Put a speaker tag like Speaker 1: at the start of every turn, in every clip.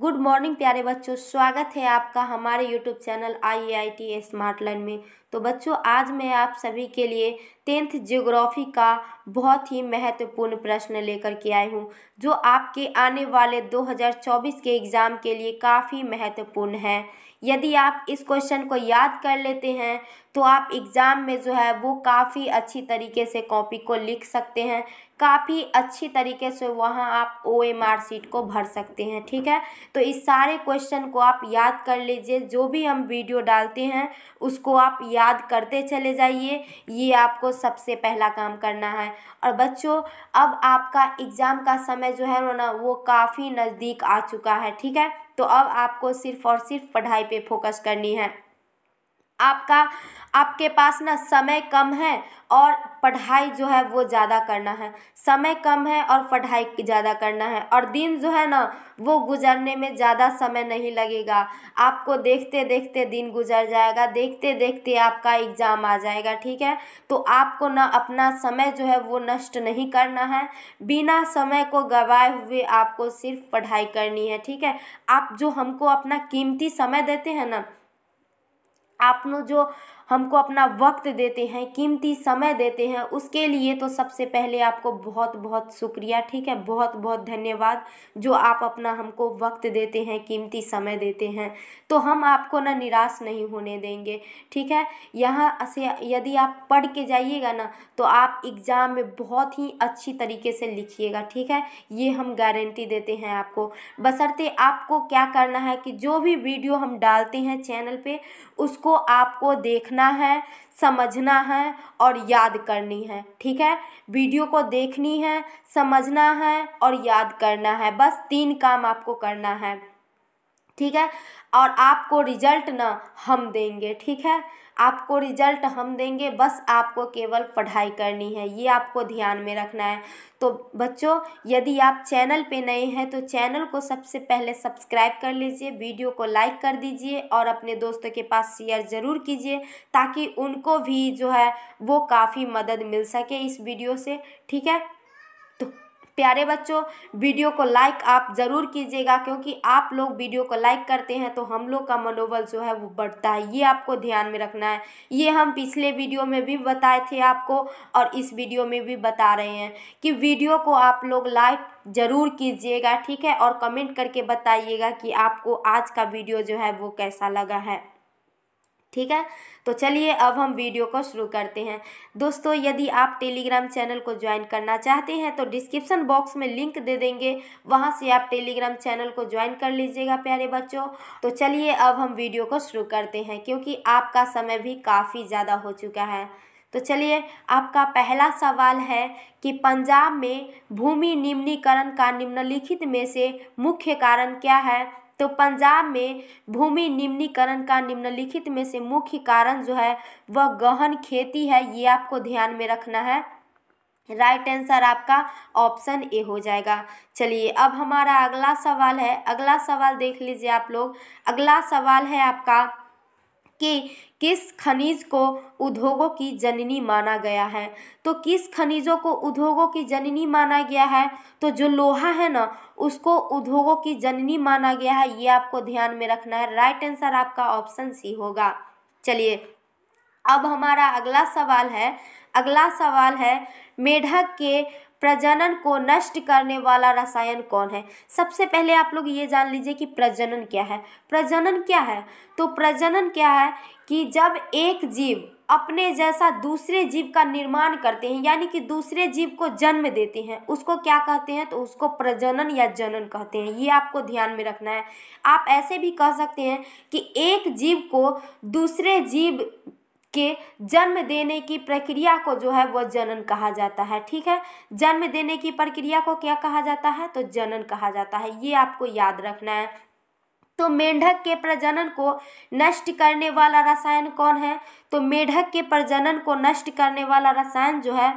Speaker 1: good morning प्यारे बच्चों स्वागत है आपका हमारे YouTube channel I I T smart line में तो बच्चों आज मैं आप सभी के लिए टेंथ जियोग्राफी का बहुत ही महत्वपूर्ण प्रश्न लेकर के आई हूँ जो आपके आने वाले 2024 के एग्ज़ाम के लिए काफ़ी महत्वपूर्ण है यदि आप इस क्वेश्चन को याद कर लेते हैं तो आप एग्ज़ाम में जो है वो काफ़ी अच्छी तरीके से कॉपी को लिख सकते हैं काफ़ी अच्छी तरीके से वहाँ आप ओ एम आर सीट को भर सकते हैं ठीक है तो इस सारे क्वेश्चन को आप याद कर लीजिए जो भी हम वीडियो डालते हैं उसको आप याद करते चले जाइए ये आपको सबसे पहला काम करना है और बच्चों अब आपका एग्ज़ाम का समय जो है ना वो काफ़ी नज़दीक आ चुका है ठीक है तो अब आपको सिर्फ़ और सिर्फ पढ़ाई पे फोकस करनी है आपका आपके पास ना समय कम है और पढ़ाई जो है वो ज़्यादा करना है समय कम है और पढ़ाई ज़्यादा करना है और दिन जो है ना वो गुजरने में ज़्यादा समय नहीं लगेगा आपको देखते देखते दिन गुजर जाएगा देखते देखते आपका एग्ज़ाम आ जाएगा ठीक है तो आपको ना अपना समय जो है वो नष्ट नहीं करना है बिना समय को गवाए हुए आपको सिर्फ पढ़ाई करनी है ठीक है आप जो हमको अपना कीमती समय देते हैं ना आपनों जो हमको अपना वक्त देते हैं कीमती समय देते हैं उसके लिए तो सबसे पहले आपको बहुत बहुत शुक्रिया ठीक है बहुत बहुत धन्यवाद जो आप अपना हमको वक्त देते हैं कीमती समय देते हैं तो हम आपको ना निराश नहीं होने देंगे ठीक है यहाँ से यदि आप पढ़ के जाइएगा ना तो आप एग्ज़ाम में बहुत ही अच्छी तरीके से लिखिएगा ठीक है ये हम गारंटी देते हैं आपको बसरते आपको क्या करना है कि जो भी वीडियो हम डालते हैं चैनल पर उसको आपको देखना लिखना है समझना है और याद करनी है ठीक है वीडियो को देखनी है समझना है और याद करना है बस तीन काम आपको करना है ठीक है और आपको रिजल्ट ना हम देंगे ठीक है आपको रिजल्ट हम देंगे बस आपको केवल पढ़ाई करनी है ये आपको ध्यान में रखना है तो बच्चों यदि आप चैनल पे नए हैं तो चैनल को सबसे पहले सब्सक्राइब कर लीजिए वीडियो को लाइक कर दीजिए और अपने दोस्तों के पास शेयर ज़रूर कीजिए ताकि उनको भी जो है वो काफ़ी मदद मिल सके इस वीडियो से ठीक है प्यारे बच्चों वीडियो को लाइक आप ज़रूर कीजिएगा क्योंकि आप लोग वीडियो को लाइक करते हैं तो हम लोग का मनोबल जो है वो बढ़ता है ये आपको ध्यान में रखना है ये हम पिछले वीडियो में भी बताए थे आपको और इस वीडियो में भी बता रहे हैं कि वीडियो को आप लोग लाइक ज़रूर कीजिएगा ठीक है और कमेंट करके बताइएगा कि आपको आज का वीडियो जो है वो कैसा लगा है ठीक है तो चलिए अब हम वीडियो को शुरू करते हैं दोस्तों यदि आप टेलीग्राम चैनल को ज्वाइन करना चाहते हैं तो डिस्क्रिप्शन बॉक्स में लिंक दे देंगे वहां से आप टेलीग्राम चैनल को ज्वाइन कर लीजिएगा प्यारे बच्चों तो चलिए अब हम वीडियो को शुरू करते हैं क्योंकि आपका समय भी काफ़ी ज़्यादा हो चुका है तो चलिए आपका पहला सवाल है कि पंजाब में भूमि निम्नीकरण का निम्नलिखित में से मुख्य कारण क्या है तो पंजाब में भूमि निम्नीकरण का निम्नलिखित में से मुख्य कारण जो है वह गहन खेती है ये आपको ध्यान में रखना है राइट right आंसर आपका ऑप्शन ए हो जाएगा चलिए अब हमारा अगला सवाल है अगला सवाल देख लीजिए आप लोग अगला सवाल है आपका कि किस खनिज को उद्योगों की जननी माना गया है तो किस खनिजों को उद्योगों की जननी माना गया है तो जो लोहा है ना उसको उद्योगों की जननी माना गया है ये आपको ध्यान में रखना है राइट आंसर आपका ऑप्शन सी होगा चलिए अब हमारा अगला सवाल है अगला सवाल है मेढक के प्रजनन को नष्ट करने वाला रसायन कौन है सबसे पहले आप लोग ये जान लीजिए कि प्रजनन क्या है प्रजनन क्या है तो प्रजनन क्या है कि जब एक जीव अपने जैसा दूसरे जीव का निर्माण करते हैं यानी कि दूसरे जीव को जन्म देते हैं उसको क्या कहते हैं तो उसको प्रजनन या जनन कहते हैं ये आपको ध्यान में रखना है आप ऐसे भी कह सकते हैं कि एक जीव को दूसरे जीव के जन्म देने की प्रक्रिया को जो है वह जनन कहा जाता है ठीक है जन्म देने की प्रक्रिया को क्या कहा जाता है तो जनन कहा जाता है ये आपको याद रखना है तो मेंढक के प्रजनन को नष्ट करने वाला रसायन कौन है तो मेंढक के प्रजनन को नष्ट करने वाला रसायन जो है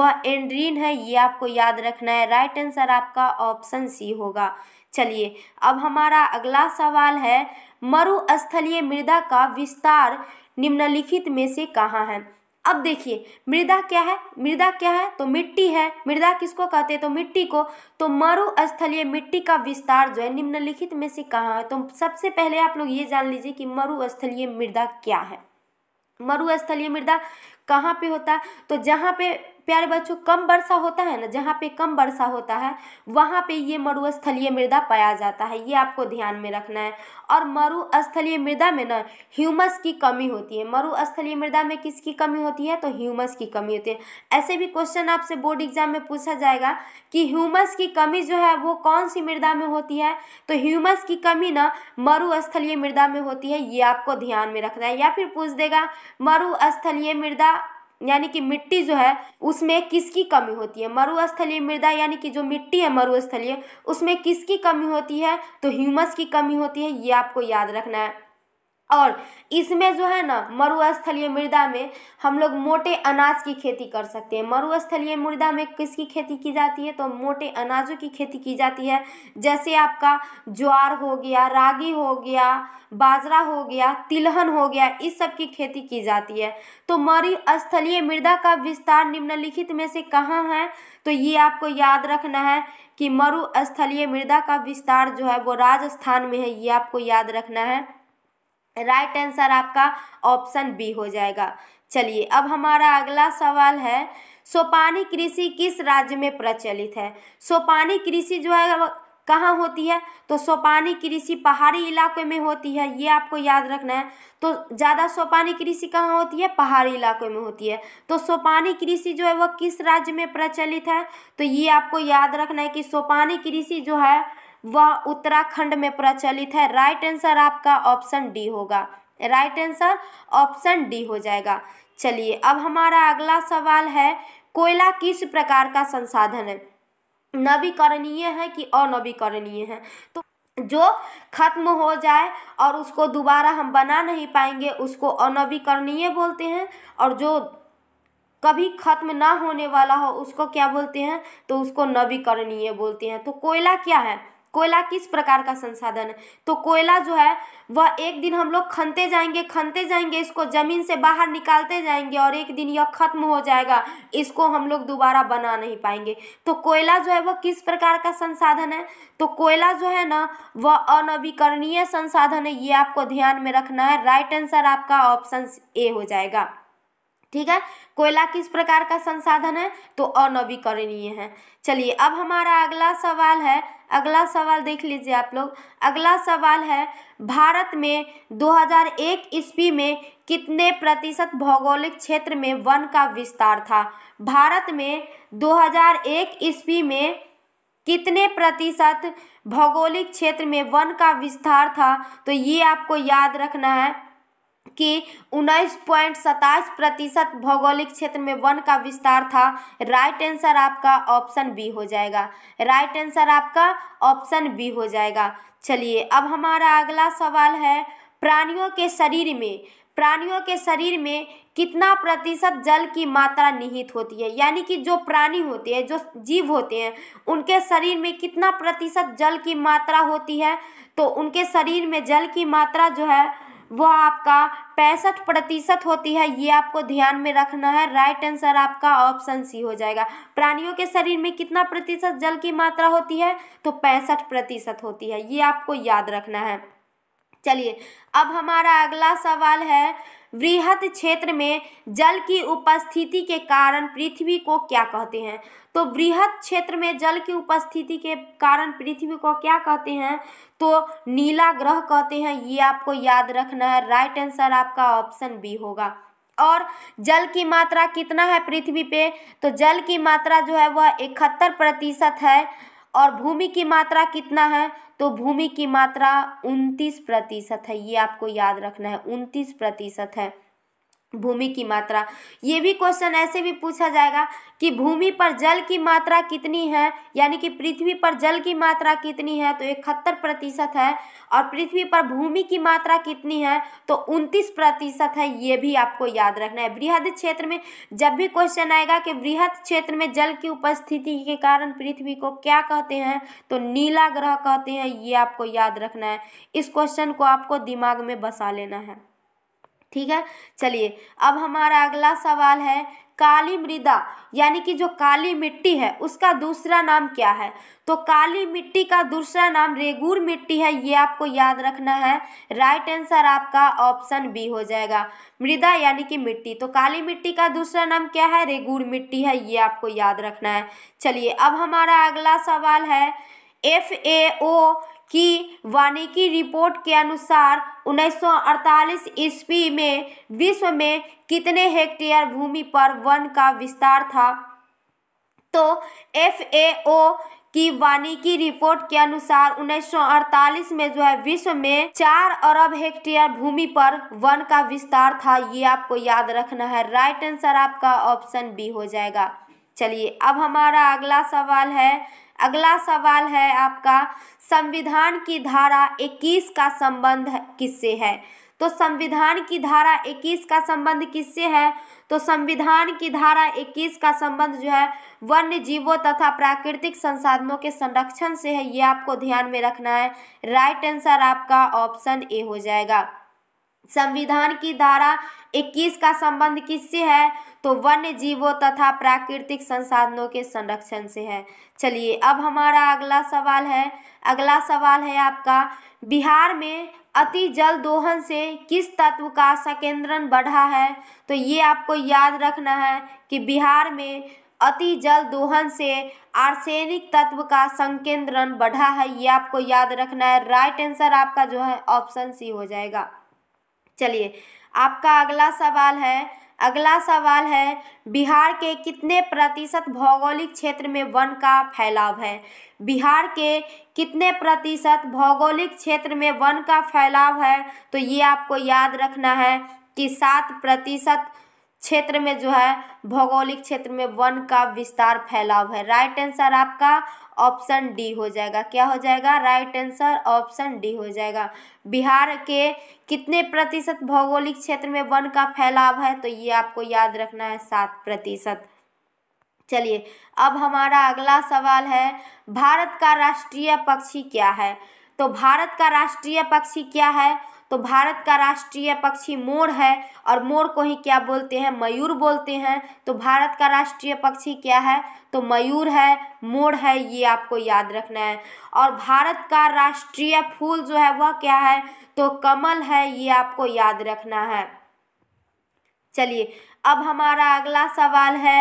Speaker 1: वह एंड्रीन है ये आपको याद रखना है राइट आंसर आपका ऑप्शन सी होगा चलिए अब हमारा अगला सवाल है मरुस्थलीय मृदा का विस्तार निम्नलिखित में से कहाँ है अब देखिए मृदा क्या है मृदा क्या है तो मिट्टी है मृदा किसको कहते हैं तो मिट्टी को तो मरुस्थलीय मिट्टी का विस्तार जो है निम्नलिखित में से कहाँ है तो सबसे पहले आप लोग ये जान लीजिए कि मरुस्थलीय मृदा क्या है मरुस्थलीय मृदा कहाँ पे होता है तो जहाँ पे प्यारे बच्चों कम वर्षा होता है ना जहाँ पे कम वर्षा होता है वहाँ पे ये मरुस्थलीय मृदा पाया जाता है ये आपको ध्यान में रखना है और मरुस्थलीय मृदा में ना ह्यूमस की कमी होती है मरुस्थलीय मृदा में किसकी कमी होती है तो ह्यूमस की कमी होती है ऐसे भी क्वेश्चन आपसे बोर्ड एग्जाम में पूछा जाएगा कि ह्यूमस की कमी जो है वो कौन सी मृदा में होती है तो ह्यूमस की कमी ना मरुस्थलीय मृदा में होती है ये आपको ध्यान में रखना है या फिर पूछ देगा मरुस्थलीय मृदा यानी कि मिट्टी जो है उसमें किसकी कमी होती है मरुस्थलीय मृदा यानी कि जो मिट्टी है मरुस्थलीय उसमें किसकी कमी होती है तो ह्यूमस की कमी होती है ये आपको याद रखना है और इसमें जो है ना मरुस्थलीय मृदा में हम लोग मोटे अनाज की खेती कर सकते हैं मरुस्थलीय मृदा में किसकी खेती की जाती है तो मोटे अनाजों की खेती की जाती है जैसे आपका ज्वार हो गया रागी हो गया बाजरा हो गया तिलहन हो गया इस सब की खेती की जाती है तो मरुस्थलीय मृदा का विस्तार निम्नलिखित में से कहाँ है तो ये आपको याद रखना है कि मरुस्थलीय मृदा का विस्तार जो है वो राजस्थान में है ये आपको याद रखना है राइट आंसर आपका ऑप्शन बी हो जाएगा चलिए अब हमारा अगला सवाल है सोपानी कृषि किस राज्य में प्रचलित है सोपानी कृषि जो है कहाँ होती है तो सोपानी कृषि पहाड़ी इलाके में होती है ये आपको याद रखना है तो ज़्यादा सोपानी कृषि कहाँ होती है पहाड़ी इलाके में होती है तो सोपानी कृषि जो है वह किस राज्य में प्रचलित है तो ये आपको याद रखना है कि सोपानी कृषि जो है वह उत्तराखंड में प्रचलित है राइट आंसर आपका ऑप्शन डी होगा राइट आंसर ऑप्शन डी हो जाएगा चलिए अब हमारा अगला सवाल है कोयला किस प्रकार का संसाधन है नवीकरणीय है कि अनवीकरणीय है तो जो खत्म हो जाए और उसको दोबारा हम बना नहीं पाएंगे उसको अनवीकरणीय बोलते हैं और जो कभी खत्म ना होने वाला हो उसको क्या बोलते हैं तो उसको नवीकरणीय बोलते हैं तो कोयला क्या है कोयला किस प्रकार का संसाधन है तो कोयला जो है वह एक दिन हम लोग खनते जाएंगे खनते जाएंगे इसको ज़मीन से बाहर निकालते जाएंगे और एक दिन यह खत्म हो जाएगा इसको हम लोग दोबारा बना नहीं पाएंगे तो कोयला जो है वह किस प्रकार का संसाधन है तो कोयला जो है ना वह अनवीकरणीय संसाधन है ये आपको ध्यान में रखना है राइट आंसर आपका ऑप्शन ए हो जाएगा ठीक है कोयला किस प्रकार का संसाधन है तो अनवीकरणीय है चलिए अब हमारा अगला सवाल है अगला सवाल देख लीजिए आप लोग अगला सवाल है भारत में 2001 ईस्वी में कितने प्रतिशत भौगोलिक क्षेत्र में वन का विस्तार था भारत में 2001 ईस्वी में कितने प्रतिशत भौगोलिक क्षेत्र में वन का विस्तार था तो ये आपको याद रखना है कि उन्नीस पॉइंट सताईस प्रतिशत भौगोलिक क्षेत्र में वन का विस्तार था राइट आंसर आपका ऑप्शन बी हो जाएगा राइट आंसर आपका ऑप्शन बी हो जाएगा चलिए अब हमारा अगला सवाल है प्राणियों के शरीर में प्राणियों के शरीर में कितना प्रतिशत जल की मात्रा निहित होती है यानी कि जो प्राणी होते हैं जो जीव होते हैं उनके शरीर में कितना प्रतिशत जल की मात्रा होती है तो उनके शरीर में जल की मात्रा जो है वह आपका पैंसठ प्रतिशत होती है ये आपको ध्यान में रखना है राइट आंसर आपका ऑप्शन सी हो जाएगा प्राणियों के शरीर में कितना प्रतिशत जल की मात्रा होती है तो पैंसठ प्रतिशत होती है ये आपको याद रखना है चलिए अब हमारा अगला सवाल है वृहद क्षेत्र में जल की उपस्थिति के कारण पृथ्वी को क्या कहते हैं तो वृहत क्षेत्र में जल की उपस्थिति के कारण पृथ्वी को क्या कहते हैं तो नीला ग्रह कहते हैं ये आपको याद रखना है राइट आंसर आपका ऑप्शन बी होगा और जल की मात्रा कितना है पृथ्वी पे तो जल की मात्रा जो है वह इकहत्तर प्रतिशत है और भूमि की मात्रा कितना है तो भूमि की मात्रा उनतीस प्रतिशत है ये आपको याद रखना है उनतीस प्रतिशत है भूमि की मात्रा ये भी क्वेश्चन ऐसे भी पूछा जाएगा कि भूमि पर जल की मात्रा कितनी है यानी कि पृथ्वी पर जल की मात्रा कितनी है तो इकहत्तर प्रतिशत है और पृथ्वी पर भूमि की मात्रा कितनी है तो उनतीस प्रतिशत है ये भी आपको याद रखना है वृहद क्षेत्र में जब भी क्वेश्चन आएगा कि वृहद क्षेत्र में जल की उपस्थिति के कारण पृथ्वी को क्या कहते हैं तो नीला ग्रह कहते हैं ये आपको याद रखना है इस क्वेश्चन को आपको दिमाग में बसा लेना है ठीक है चलिए अब हमारा अगला सवाल है काली मृदा यानी कि जो काली मिट्टी है उसका दूसरा नाम क्या है तो काली मिट्टी का दूसरा नाम रेगूर मिट्टी है ये आपको याद रखना है राइट आंसर आपका ऑप्शन बी हो जाएगा मृदा यानी कि मिट्टी तो काली मिट्टी का दूसरा नाम क्या है रेगूर मिट्टी है ये आपको याद रखना है चलिए अब हमारा अगला सवाल है एफ ए ओ कि वानिकी रिपोर्ट के अनुसार 1948 ईस्वी में विश्व में कितने हेक्टेयर भूमि पर वन का विस्तार था तो एफ की वानिकी रिपोर्ट के अनुसार 1948 में जो है विश्व में चार अरब हेक्टेयर भूमि पर वन का विस्तार था ये आपको याद रखना है राइट आंसर आपका ऑप्शन बी हो जाएगा चलिए अब हमारा अगला सवाल है अगला सवाल है आपका संविधान की धारा 21 का संबंध किससे है तो संविधान की धारा 21 का संबंध किससे है तो संविधान की धारा 21 का संबंध जो है वन्य जीवों तथा प्राकृतिक संसाधनों के संरक्षण से है ये आपको ध्यान में रखना है राइट आंसर आपका ऑप्शन ए हो जाएगा संविधान की धारा 21 का संबंध किससे है तो वन्य जीवों तथा प्राकृतिक संसाधनों के संरक्षण से है चलिए अब हमारा अगला सवाल है अगला सवाल है आपका बिहार में अति जल दोहन से किस तत्व का संकेंद्रण बढ़ा है तो ये आपको याद रखना है कि बिहार में अति जल दोहन से आर्सेनिक तत्व का संकेंद्रण बढ़ा है ये आपको याद रखना है राइट आंसर आपका जो है ऑप्शन सी हो जाएगा चलिए आपका अगला सवाल है अगला सवाल है बिहार के कितने प्रतिशत भौगोलिक क्षेत्र में वन का फैलाव है बिहार के कितने प्रतिशत भौगोलिक क्षेत्र में वन का फैलाव है तो ये आपको याद रखना है कि सात प्रतिशत क्षेत्र में जो है भौगोलिक क्षेत्र में वन का विस्तार फैलाव है राइट आंसर आपका ऑप्शन डी हो जाएगा क्या हो जाएगा राइट आंसर ऑप्शन डी हो जाएगा बिहार के कितने प्रतिशत भौगोलिक क्षेत्र में वन का फैलाव है तो ये आपको याद रखना है सात प्रतिशत चलिए अब हमारा अगला सवाल है भारत का राष्ट्रीय पक्षी क्या है तो भारत का राष्ट्रीय पक्षी क्या है तो भारत का राष्ट्रीय पक्षी मोर है और मोर को ही क्या बोलते हैं मयूर बोलते हैं तो भारत का राष्ट्रीय पक्षी क्या है तो मयूर है मोर है ये आपको याद रखना है और भारत का राष्ट्रीय फूल जो है वह क्या है तो कमल है ये आपको याद रखना है चलिए अब हमारा अगला सवाल है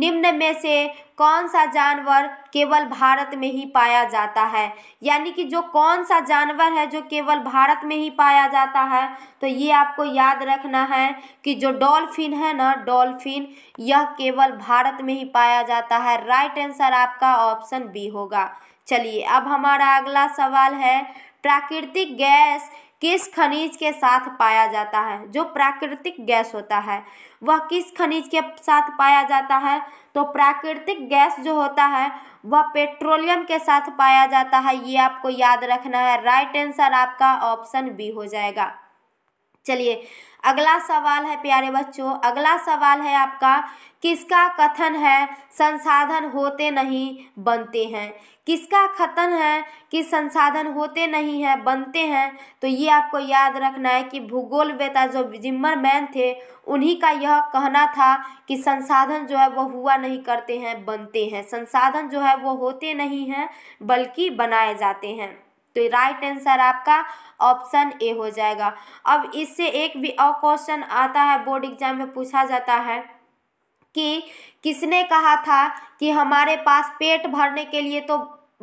Speaker 1: निम्न में से कौन सा जानवर केवल भारत में ही पाया जाता है यानी कि जो कौन सा जानवर है जो केवल भारत में ही पाया जाता है तो ये आपको याद रखना है कि जो डॉल्फिन है ना डॉल्फिन यह केवल भारत में ही पाया जाता है राइट आंसर आपका ऑप्शन बी होगा चलिए अब हमारा अगला सवाल है प्राकृतिक गैस किस खनिज के साथ पाया जाता है जो प्राकृतिक गैस होता है वह किस खनिज के साथ पाया जाता है तो प्राकृतिक गैस जो होता है वह पेट्रोलियम के साथ पाया जाता है ये आपको याद रखना है राइट आंसर आपका ऑप्शन बी हो जाएगा चलिए अगला सवाल है प्यारे बच्चों अगला सवाल है आपका किसका कथन है संसाधन होते नहीं बनते हैं किसका कथन है कि संसाधन होते नहीं हैं बनते हैं तो ये आपको याद रखना है कि भूगोल वेता जो मैन थे उन्हीं का यह कहना था कि संसाधन जो है वो हुआ नहीं करते हैं बनते हैं संसाधन जो है वो होते नहीं हैं बल्कि बनाए जाते हैं तो राइट आंसर आपका ऑप्शन ए हो जाएगा अब इससे एक भी और क्वेश्चन आता है बोर्ड एग्जाम में पूछा जाता है कि किसने कहा था कि हमारे पास पेट भरने के लिए तो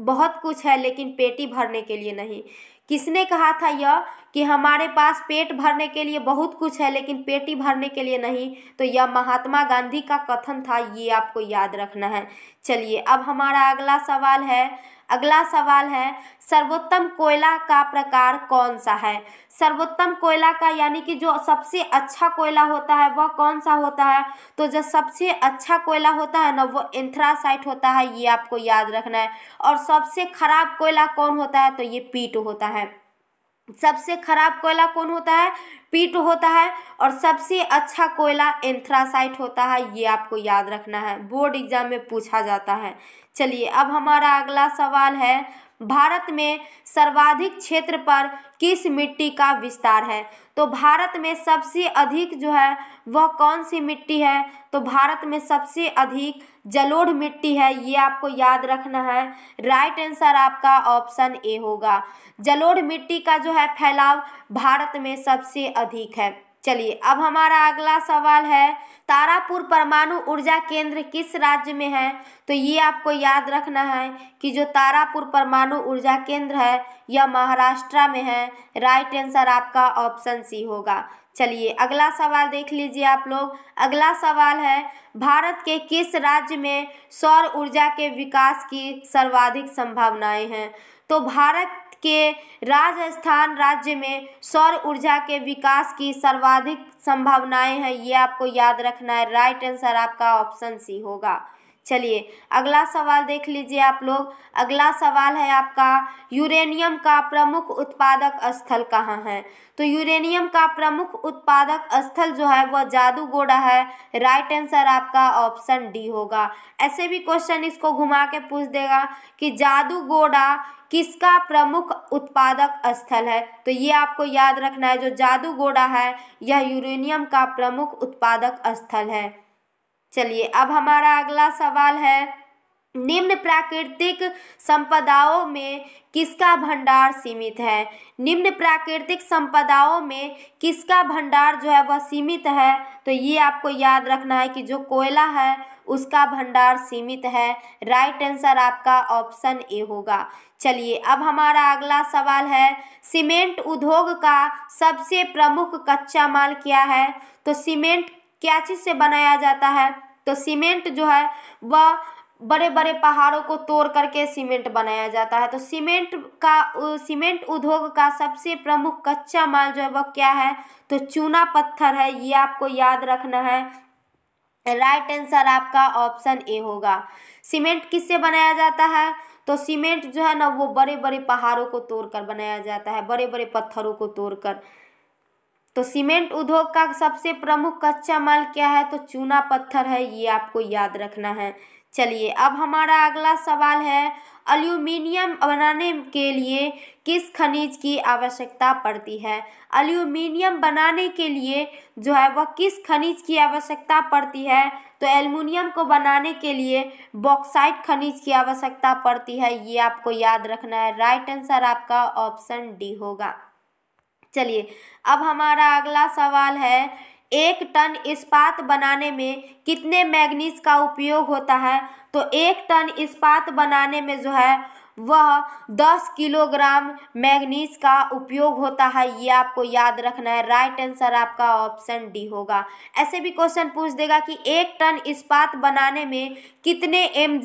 Speaker 1: बहुत कुछ है लेकिन पेटी भरने के लिए नहीं किसने कहा था यह कि हमारे पास पेट भरने के लिए बहुत कुछ है लेकिन पेटी भरने के लिए नहीं तो यह महात्मा गांधी का कथन था ये आपको याद रखना है चलिए अब हमारा अगला सवाल है अगला सवाल है सर्वोत्तम कोयला का प्रकार कौन सा है सर्वोत्तम कोयला का यानी कि जो सबसे अच्छा कोयला होता है वह कौन सा होता है तो जो सबसे अच्छा कोयला होता है ना वो इंथ्रासाइट होता है ये आपको याद रखना है और सबसे खराब कोयला कौन होता है तो ये पीट होता है सबसे खराब कोयला कौन होता है पीट होता है और सबसे अच्छा कोयला एंथ्रासाइट होता है ये आपको याद रखना है बोर्ड एग्जाम में पूछा जाता है चलिए अब हमारा अगला सवाल है भारत में सर्वाधिक क्षेत्र पर किस मिट्टी का विस्तार है तो भारत में सबसे अधिक जो है वह कौन सी मिट्टी है तो भारत में सबसे अधिक जलोढ़ मिट्टी है ये आपको याद रखना है राइट आंसर आपका ऑप्शन ए होगा जलोढ़ मिट्टी का जो है फैलाव भारत में सबसे अधिक है चलिए अब हमारा अगला सवाल है तारापुर परमाणु ऊर्जा केंद्र किस राज्य में है तो ये आपको याद रखना है कि जो तारापुर परमाणु ऊर्जा केंद्र है यह महाराष्ट्र में है राइट आंसर आपका ऑप्शन सी होगा चलिए अगला सवाल देख लीजिए आप लोग अगला सवाल है भारत के किस राज्य में सौर ऊर्जा के विकास की सर्वाधिक संभावनाएं हैं तो भारत के राजस्थान राज्य में सौर ऊर्जा के विकास की सर्वाधिक संभावनाएं हैं ये आपको याद रखना है राइट आंसर आपका ऑप्शन सी होगा चलिए अगला सवाल देख लीजिए आप लोग अगला सवाल है आपका यूरेनियम का प्रमुख उत्पादक स्थल कहाँ है तो यूरेनियम का प्रमुख उत्पादक स्थल जो है वह जादूगोड़ा है राइट आंसर आपका ऑप्शन डी होगा ऐसे भी क्वेश्चन इसको घुमा के पूछ देगा कि जादूगोड़ा किसका प्रमुख उत्पादक स्थल है तो ये आपको याद रखना है जो जादूगोड़ा है यह यूरेनियम का प्रमुख उत्पादक स्थल है चलिए अब हमारा अगला सवाल है निम्न प्राकृतिक संपदाओं में किसका भंडार सीमित है निम्न प्राकृतिक संपदाओं में किसका भंडार जो है वह सीमित है तो ये आपको याद रखना है कि जो कोयला है उसका भंडार सीमित है राइट आंसर आपका ऑप्शन ए होगा चलिए अब हमारा अगला सवाल है सीमेंट उद्योग का सबसे प्रमुख कच्चा माल क्या है तो सीमेंट क्या चीज़ से बनाया जाता है तो सीमेंट जो है वह बड़े बड़े पहाड़ों को तोड़ करके सीमेंट बनाया जाता है तो सीमेंट का सीमेंट उद्योग का सबसे प्रमुख कच्चा माल जो है वह क्या है तो चूना पत्थर है ये आपको याद रखना है राइट आंसर आपका ऑप्शन ए होगा सीमेंट किससे बनाया जाता है तो सीमेंट जो है ना वो बड़े बड़े पहाड़ों को तोड़कर बनाया जाता है बड़े बड़े पत्थरों को तोड़कर तो सीमेंट उद्योग का सबसे प्रमुख कच्चा माल क्या है तो चूना पत्थर है ये आपको याद रखना है चलिए अब हमारा अगला सवाल है अल्यूमिनियम बनाने के लिए किस खनिज की आवश्यकता पड़ती है अल्यूमिनियम बनाने के लिए जो है वह किस खनिज की आवश्यकता पड़ती है तो एल्युमिनियम को बनाने के लिए बॉक्साइट खनिज की आवश्यकता पड़ती है ये आपको याद रखना है राइट आंसर आपका ऑप्शन डी होगा चलिए अब हमारा अगला सवाल है एक टन इस्पात बनाने में कितने मैग्नीज का उपयोग होता है तो एक टन इस्पात बनाने में जो है वह दस किलोग्राम मैग्नीज का उपयोग होता है ये आपको याद रखना है राइट आंसर आपका ऑप्शन डी होगा ऐसे भी क्वेश्चन पूछ देगा कि एक टन इस्पात बनाने में कितने एम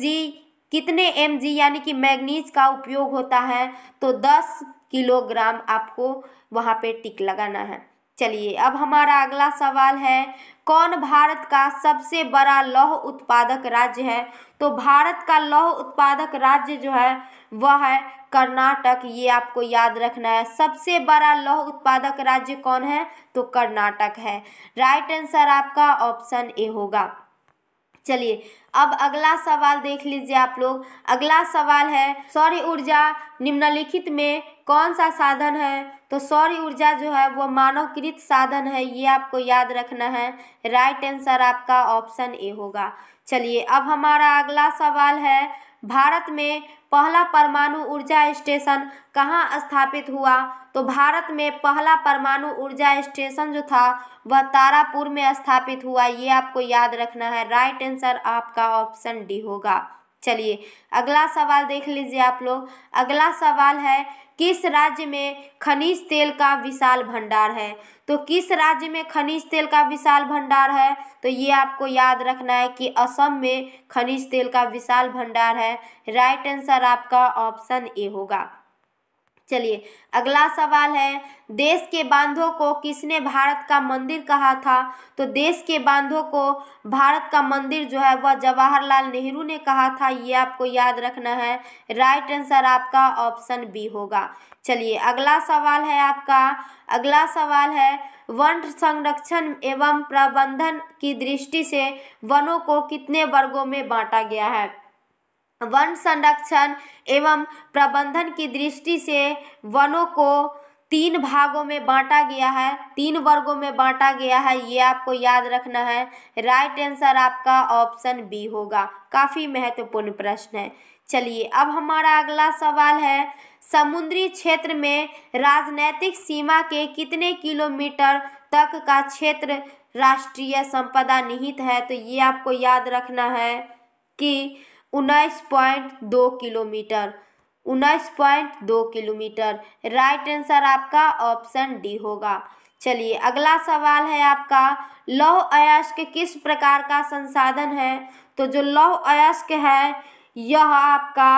Speaker 1: कितने एम यानी कि मैग्नीज का उपयोग होता है तो दस किलोग्राम आपको वहाँ पे टिक लगाना है चलिए अब हमारा अगला सवाल है कौन भारत का सबसे बड़ा लौह उत्पादक राज्य है तो भारत का लौह उत्पादक राज्य जो है वह है कर्नाटक ये आपको याद रखना है सबसे बड़ा लौह उत्पादक राज्य कौन है तो कर्नाटक है राइट आंसर आपका ऑप्शन ए होगा चलिए अब अगला सवाल देख लीजिए आप लोग अगला सवाल है सौर ऊर्जा निम्नलिखित में कौन सा साधन है तो सौर ऊर्जा जो है वो मानवकृत साधन है ये आपको याद रखना है राइट आंसर आपका ऑप्शन ए होगा चलिए अब हमारा अगला सवाल है भारत में पहला परमाणु ऊर्जा स्टेशन कहाँ स्थापित हुआ तो भारत में पहला परमाणु ऊर्जा स्टेशन जो था वह तारापुर में स्थापित हुआ ये आपको याद रखना है राइट आंसर आपका ऑप्शन डी होगा चलिए अगला सवाल देख लीजिए आप लोग अगला सवाल है किस राज्य में खनिज तेल का विशाल भंडार है तो किस राज्य में खनिज तेल का विशाल भंडार है तो ये आपको याद रखना है कि असम में खनिज तेल का विशाल भंडार है राइट आंसर आपका ऑप्शन ए होगा चलिए अगला सवाल है देश के बांधों को किसने भारत का मंदिर कहा था तो देश के बांधों को भारत का मंदिर जो है वह जवाहरलाल नेहरू ने कहा था ये आपको याद रखना है राइट आंसर आपका ऑप्शन बी होगा चलिए अगला सवाल है आपका अगला सवाल है वन संरक्षण एवं प्रबंधन की दृष्टि से वनों को कितने वर्गों में बांटा गया है वन संरक्षण एवं प्रबंधन की दृष्टि से वनों को तीन भागों में बांटा गया है तीन वर्गों में बांटा गया है ये आपको याद रखना है राइट आंसर आपका ऑप्शन बी होगा काफ़ी महत्वपूर्ण प्रश्न है चलिए अब हमारा अगला सवाल है समुद्री क्षेत्र में राजनैतिक सीमा के कितने किलोमीटर तक का क्षेत्र राष्ट्रीय संपदा निहित है तो ये आपको याद रखना है कि उन्नीस पॉइंट दो किलोमीटर उन्नीस पॉइंट दो किलोमीटर राइट आंसर आपका ऑप्शन डी होगा चलिए अगला सवाल है आपका लौह अयस्क किस प्रकार का संसाधन है तो जो लौह अयस्क है यह आपका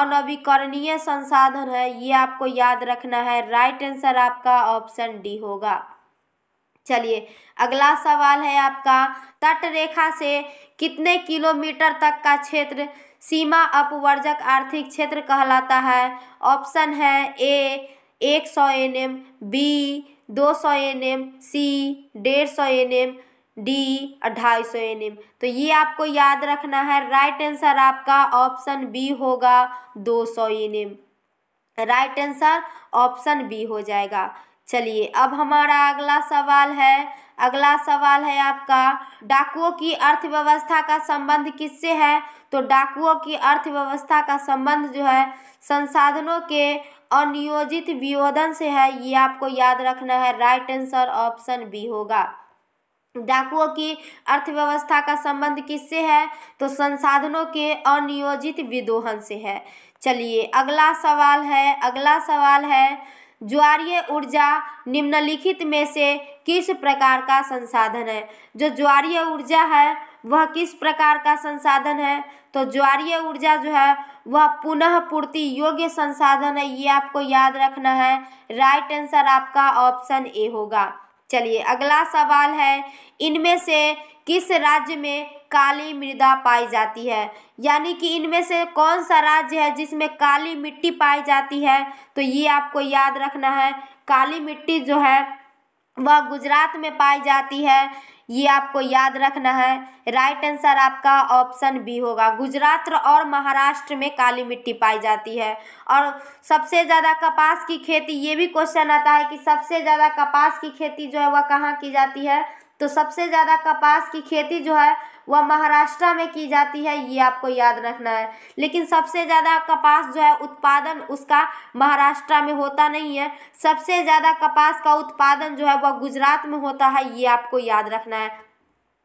Speaker 1: अनवीकरणीय संसाधन है ये आपको याद रखना है राइट आंसर आपका ऑप्शन डी होगा चलिए अगला सवाल है आपका तटरेखा से कितने किलोमीटर तक का क्षेत्र सीमा अपवर्जक आर्थिक क्षेत्र कहलाता है ऑप्शन है ए एक सौ एन एम बी दो सौ एन एम सी डेढ़ सौ एन एम डी अढ़ाई सौ एन एम तो ये आपको याद रखना है राइट आंसर आपका ऑप्शन बी होगा दो सौ N M right answer option B हो जाएगा चलिए अब हमारा अगला सवाल है अगला सवाल है आपका डाकुओं की अर्थव्यवस्था का संबंध किससे है तो डाकुओं की अर्थव्यवस्था का संबंध जो है संसाधनों के अनियोजित वियोधन से है ये आपको याद रखना है राइट आंसर ऑप्शन बी होगा डाकुओं की अर्थव्यवस्था का संबंध किससे है तो संसाधनों के अनियोजित विदोहन से है चलिए अगला सवाल है अगला सवाल है ज्वारीय ऊर्जा निम्नलिखित में से किस प्रकार का संसाधन है जो ज्वारीय ऊर्जा है वह किस प्रकार का संसाधन है तो ज्वारीय ऊर्जा जो है वह पुनः पूर्ति योग्य संसाधन है ये आपको याद रखना है राइट आंसर आपका ऑप्शन ए होगा चलिए अगला सवाल है इनमें से किस राज्य में काली मृदा पाई जाती है यानी कि इनमें से कौन सा राज्य है जिसमें काली मिट्टी पाई जाती है तो ये आपको याद रखना है काली मिट्टी जो है वह गुजरात में पाई जाती है ये आपको याद रखना है राइट आंसर आपका ऑप्शन बी होगा गुजरात और महाराष्ट्र में काली मिट्टी पाई जाती है और सबसे ज़्यादा कपास की खेती ये भी क्वेश्चन आता है कि सबसे ज़्यादा कपास की खेती जो है वह कहाँ की जाती है तो सबसे ज़्यादा कपास की खेती जो है वह महाराष्ट्र में की जाती है ये आपको याद रखना है लेकिन सबसे ज़्यादा कपास जो है उत्पादन उसका महाराष्ट्र में होता नहीं है सबसे ज़्यादा कपास का उत्पादन जो है वह गुजरात में होता है ये आपको याद रखना है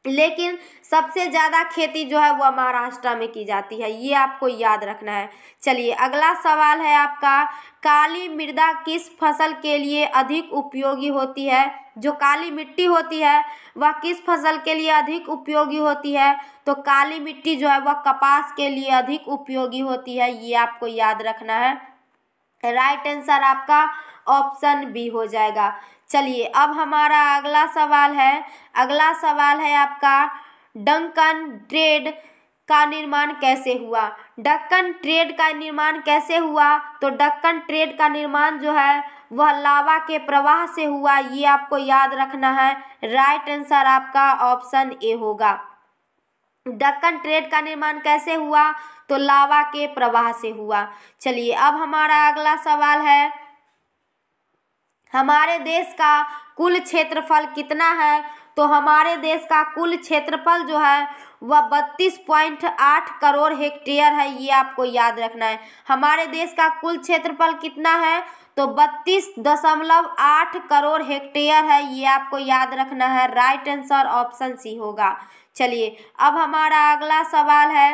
Speaker 1: लेकिन सबसे ज़्यादा खेती जो है वह महाराष्ट्र में की जाती है ये आपको याद रखना है चलिए अगला सवाल है आपका काली मृदा किस फसल के लिए अधिक उपयोगी होती है जो काली मिट्टी होती है वह किस फसल के लिए अधिक उपयोगी होती है तो काली मिट्टी जो है वह कपास के लिए अधिक उपयोगी होती है ये आपको याद रखना है राइट आंसर आपका ऑप्शन बी हो जाएगा चलिए अब हमारा अगला सवाल है अगला सवाल है आपका डंकन ट्रेड का निर्माण कैसे हुआ डक्कन ट्रेड का निर्माण कैसे हुआ तो डक्कन ट्रेड का निर्माण जो है वह लावा के प्रवाह से हुआ ये आपको याद रखना है राइट आंसर आपका ऑप्शन ए होगा डक्कन ट्रेड का निर्माण कैसे हुआ तो लावा के प्रवाह से हुआ चलिए अब हमारा अगला सवाल है हमारे देश का कुल क्षेत्रफल कितना है तो हमारे देश का कुल क्षेत्रफल जो है वह बत्तीस पॉइंट आठ करोड़ हेक्टेयर है ये आपको याद रखना है हमारे देश का कुल क्षेत्रफल कितना है तो बत्तीस दशमलव आठ करोड़ हेक्टेयर है ये आपको याद रखना है राइट आंसर ऑप्शन सी होगा चलिए अब हमारा अगला सवाल है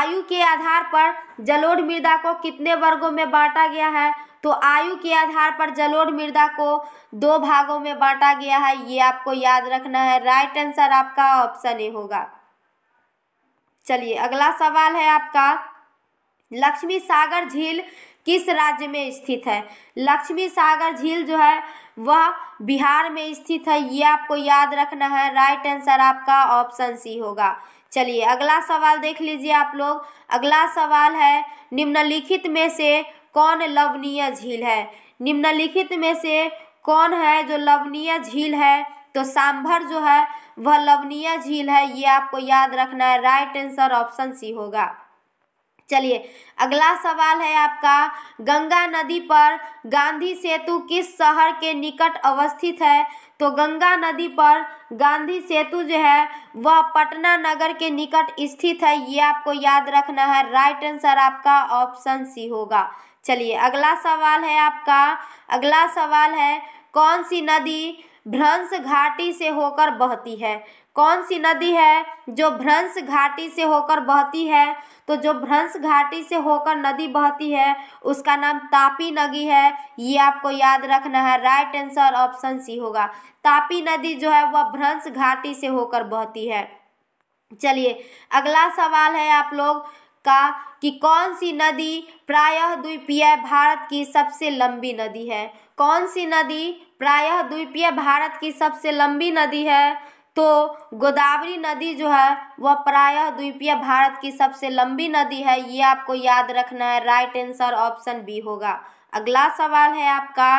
Speaker 1: आयु के आधार पर जलोढ़ मृदा को कितने वर्गों में बांटा गया है तो आयु के आधार पर जलोढ़ मृदा को दो भागों में बांटा गया है ये आपको याद रखना है राइट आंसर आपका ऑप्शन ए होगा चलिए अगला सवाल है आपका लक्ष्मी सागर झील किस राज्य में स्थित है लक्ष्मी सागर झील जो है वह बिहार में स्थित है ये आपको याद रखना है राइट आंसर आपका ऑप्शन सी होगा चलिए अगला सवाल देख लीजिए आप लोग अगला सवाल है निम्नलिखित में से कौन लवनीय झील है निम्नलिखित में से कौन है जो लवनीय झील है तो सांभर जो है वह लवनीय झील है ये आपको याद रखना है राइट आंसर ऑप्शन सी होगा चलिए अगला सवाल है आपका गंगा नदी पर गांधी सेतु किस शहर के निकट अवस्थित है तो गंगा नदी पर गांधी सेतु जो है वह पटना नगर के निकट स्थित है ये आपको याद रखना है राइट आंसर आपका ऑप्शन सी होगा चलिए अगला सवाल है आपका अगला सवाल है कौन सी नदी भ्रंश घाटी से होकर बहती है कौन सी नदी है जो भ्रंश घाटी से होकर बहती है तो जो भ्रंश घाटी से होकर नदी बहती है उसका नाम तापी नदी है ये आपको याद रखना है राइट आंसर ऑप्शन सी होगा तापी नदी जो है वह भ्रंश घाटी से होकर बहती है चलिए अगला सवाल है आप लोग का कि कौन सी नदी प्रायः द्वीपीय भारत की सबसे लंबी नदी है कौन सी नदी प्रायः द्वीपीय भारत की सबसे लंबी नदी है तो गोदावरी नदी जो है वह प्रायः द्वीपीय भारत की सबसे लंबी नदी है ये आपको याद रखना है राइट आंसर ऑप्शन बी होगा अगला सवाल है आपका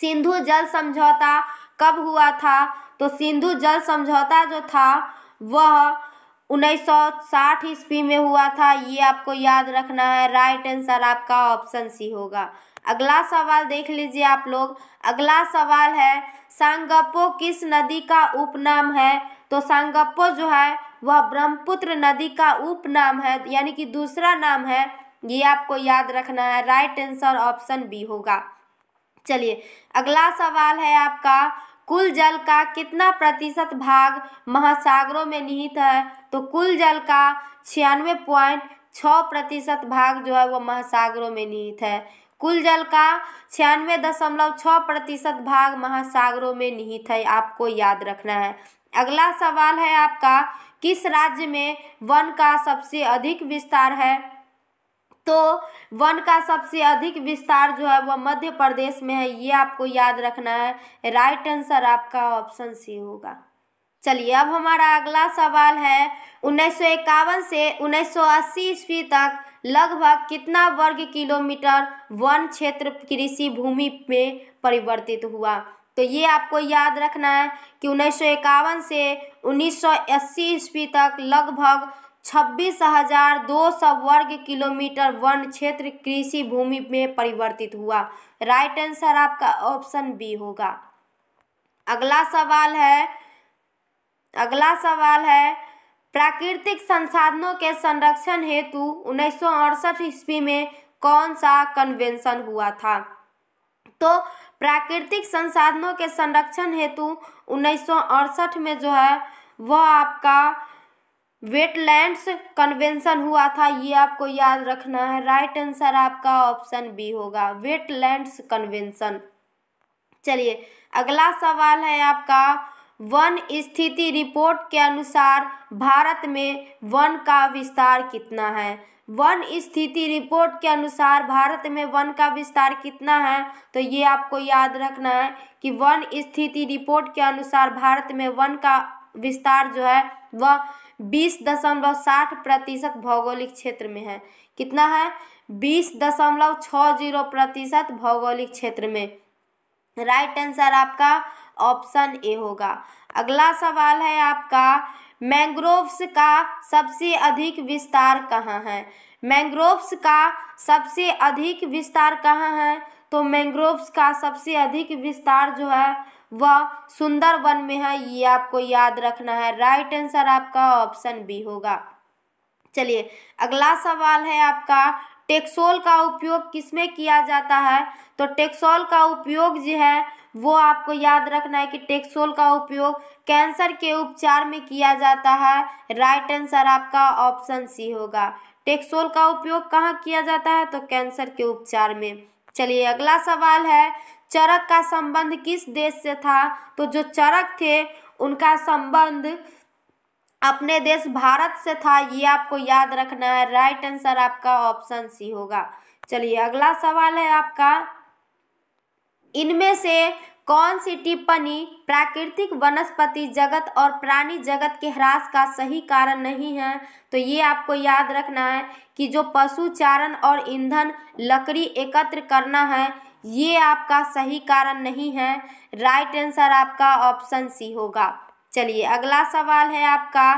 Speaker 1: सिंधु जल समझौता कब हुआ था तो सिंधु जल समझौता जो था वह 1960 ईस्वी में हुआ था ये आपको याद रखना है राइट आंसर आपका ऑप्शन सी होगा अगला सवाल देख लीजिए आप लोग अगला सवाल है सांगपो किस नदी का उपनाम है तो सांगपो जो है वह ब्रह्मपुत्र नदी का उपनाम है यानी कि दूसरा नाम है ये आपको याद रखना है राइट आंसर ऑप्शन बी होगा चलिए अगला सवाल है आपका कुल जल का कितना प्रतिशत भाग महासागरों में निहित है तो कुल जल का छियानवे पॉइंट छः प्रतिशत भाग जो है वो महासागरों में निहित है कुल जल का छियानवे दशमलव छः प्रतिशत भाग महासागरों में निहित है आपको याद रखना है अगला सवाल है आपका किस राज्य में वन का सबसे अधिक विस्तार है तो वन का सबसे अधिक विस्तार जो है वह मध्य प्रदेश में है ये आपको याद रखना है राइट आंसर आपका ऑप्शन सी होगा चलिए अब हमारा अगला सवाल है उन्नीस से अस्सी ईस्वी तक लगभग कितना वर्ग किलोमीटर वन क्षेत्र कृषि भूमि में परिवर्तित हुआ तो ये आपको याद रखना है कि उन्नीस से 1980 ईस्वी तक लगभग छब्बीस हजार दो सौ वर्ग किलोमीटर वन क्षेत्र कृषि भूमि में परिवर्तित हुआ राइट आंसर आपका ऑप्शन बी होगा अगला सवाल है अगला सवाल है प्राकृतिक संसाधनों के संरक्षण हेतु उन्नीस सौ ईस्वी में कौन सा कन्वेंशन हुआ था तो प्राकृतिक संसाधनों के संरक्षण हेतु उन्नीस में जो है वह आपका वेटलैंड्स कन्वेंशन हुआ था ये आपको याद रखना है राइट आंसर आपका ऑप्शन बी होगा वेटलैंड्स कन्वेंशन चलिए अगला सवाल है आपका वन स्थिति रिपोर्ट के अनुसार भारत में वन का विस्तार कितना है वन स्थिति रिपोर्ट के अनुसार भारत में वन का विस्तार कितना है तो ये आपको याद रखना है कि वन स्थिति रिपोर्ट के अनुसार भारत में वन का विस्तार जो है वह बीस दशमलव साठ प्रतिशत भौगोलिक क्षेत्र में है कितना है बीस दशमलव छः जीरो प्रतिशत भौगोलिक क्षेत्र में राइट आंसर आपका ऑप्शन ए होगा अगला सवाल है आपका मैंग्रोव्स का सबसे अधिक विस्तार कहाँ है मैंग्रोव्स का सबसे अधिक विस्तार कहाँ है तो मैंग्रोव्स का सबसे अधिक विस्तार जो है वह सुंदरवन में है ये आपको याद रखना है राइट आंसर आपका ऑप्शन बी होगा चलिए अगला सवाल है आपका टेक्सोल का उपयोग किसमें किया जाता है तो टेक्सोल का उपयोग जो है वो आपको याद रखना है कि टेक्सोल का उपयोग कैंसर के उपचार में किया जाता है राइट आंसर आपका ऑप्शन सी होगा टेक्सोल का उपयोग कहाँ किया जाता है तो कैंसर के उपचार में चलिए अगला सवाल है चरक का संबंध किस देश से था तो जो चरक थे उनका संबंध अपने देश भारत से था ये आपको याद रखना है राइट आंसर आपका ऑप्शन सी होगा चलिए अगला सवाल है आपका इनमें से कौन सी टिप्पणी प्राकृतिक वनस्पति जगत और प्राणी जगत के ह्रास का सही कारण नहीं है तो ये आपको याद रखना है कि जो पशु चारण और ईंधन लकड़ी एकत्र करना है ये आपका सही कारण नहीं है राइट आंसर आपका ऑप्शन सी होगा चलिए अगला सवाल है आपका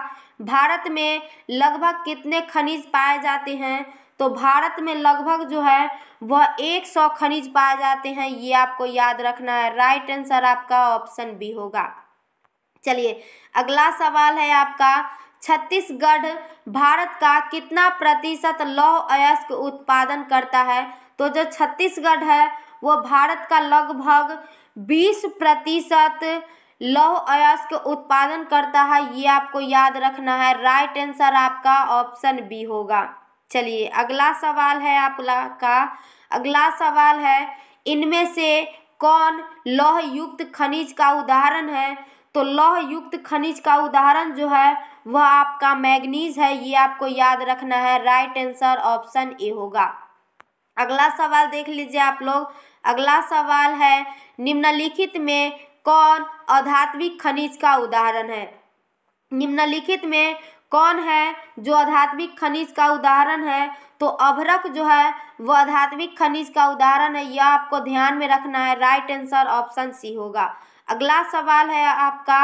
Speaker 1: भारत में लगभग कितने खनिज पाए जाते हैं तो भारत में लगभग जो है वह 100 खनिज पाए जाते हैं ये आपको याद रखना है राइट आंसर आपका ऑप्शन बी होगा चलिए अगला सवाल है आपका छत्तीसगढ़ भारत का कितना प्रतिशत लौह अयस्क उत्पादन करता है तो जो छत्तीसगढ़ है वो भारत का लगभग 20 प्रतिशत लौह अयस्क उत्पादन करता है ये आपको याद रखना है राइट आंसर आपका ऑप्शन बी होगा चलिए अगला सवाल है का अगला सवाल है इनमें से कौन लौह युक्त खनिज का उदाहरण है तो लौह युक्त खनिज का उदाहरण जो है वह आपका मैग्नीज है ये आपको याद रखना है राइट आंसर ऑप्शन ए होगा अगला सवाल देख लीजिए आप लोग अगला सवाल है निम्नलिखित में कौन अधात्विक खनिज का उदाहरण है निम्नलिखित में कौन है जो अधात्विक खनिज का उदाहरण है तो अभरक जो है वह अधात्विक खनिज का उदाहरण है यह आपको ध्यान में रखना है राइट आंसर ऑप्शन सी होगा अगला सवाल है आपका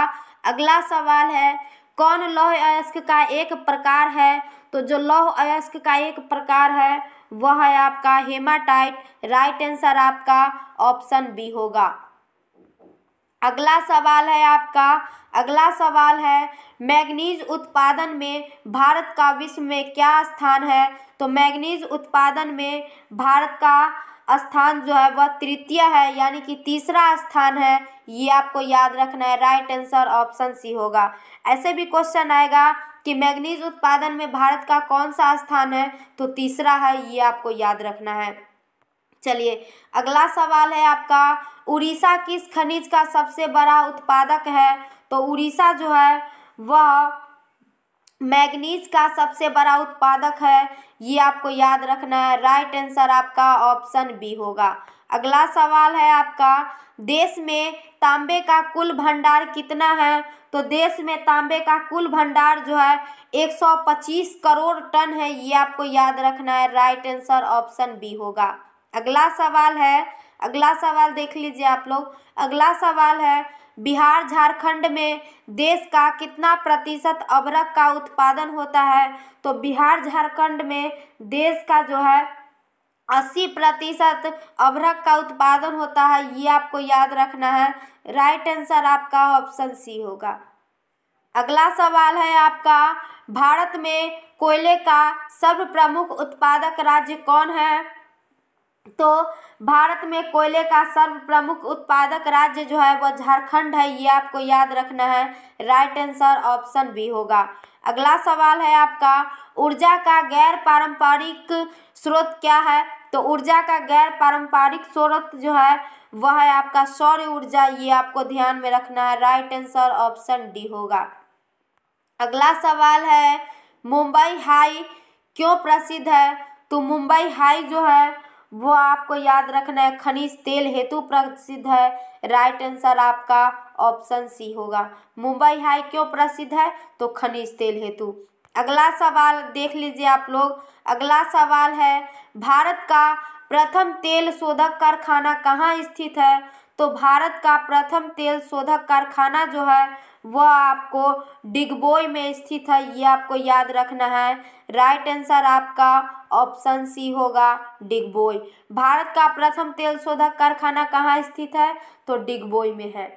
Speaker 1: अगला सवाल है कौन लौह अयस्क का एक प्रकार है तो जो लौह अयस्क का एक प्रकार है वह है आपका हेमाटाइट राइट आंसर आपका ऑप्शन बी होगा अगला सवाल है आपका अगला सवाल है मैगनीज उत्पादन में भारत का विश्व में क्या स्थान है तो मैगनीज उत्पादन में भारत का स्थान जो है वह तृतीय है यानी कि तीसरा स्थान है ये आपको याद रखना है राइट आंसर ऑप्शन सी होगा ऐसे भी क्वेश्चन आएगा कि मैगनीज उत्पादन में भारत का कौन सा स्थान है तो तीसरा है ये आपको याद रखना है चलिए अगला सवाल है आपका उड़ीसा किस खनिज का सबसे बड़ा उत्पादक है तो उड़ीसा जो है वह मैग्नीज का सबसे बड़ा उत्पादक है ये आपको याद रखना है राइट आंसर आपका ऑप्शन बी होगा अगला सवाल है आपका देश में तांबे का कुल भंडार कितना है तो देश में तांबे का कुल भंडार जो है 125 करोड़ टन है ये आपको याद रखना है राइट आंसर ऑप्शन बी होगा अगला सवाल है अगला सवाल देख लीजिए आप लोग अगला सवाल है बिहार झारखंड में देश का कितना प्रतिशत अबरक का उत्पादन होता है तो बिहार झारखंड में देश का जो है अस्सी प्रतिशत अभरक का उत्पादन होता है ये आपको याद रखना है राइट आंसर आपका ऑप्शन सी होगा अगला सवाल है आपका भारत में कोयले का सर्व प्रमुख उत्पादक राज्य कौन है तो भारत में कोयले का सर्व प्रमुख उत्पादक राज्य जो है वह झारखंड है ये आपको याद रखना है राइट आंसर ऑप्शन बी होगा अगला सवाल है आपका ऊर्जा का गैर पारंपरिक स्रोत क्या है तो ऊर्जा का गैर पारंपरिक स्रोत जो है वह है आपका सौर ऊर्जा ये आपको ध्यान में रखना है राइट आंसर ऑप्शन डी होगा अगला सवाल है मुंबई हाई क्यों प्रसिद्ध है तो मुंबई हाई जो है वो आपको याद रखना है खनिज तेल हेतु प्रसिद्ध है राइट आंसर आपका ऑप्शन सी होगा मुंबई हाई क्यों प्रसिद्ध है तो खनिज तेल हेतु अगला सवाल देख लीजिए आप लोग अगला सवाल है भारत का प्रथम तेल शोधक कारखाना कहाँ स्थित है तो भारत का प्रथम तेल शोधक कारखाना जो है वह आपको डिगबोई में स्थित है ये आपको याद रखना है राइट आंसर आपका ऑप्शन सी होगा डिगबोई भारत का प्रथम तेल शोधक कारखाना कहाँ स्थित है तो डिगबोई में है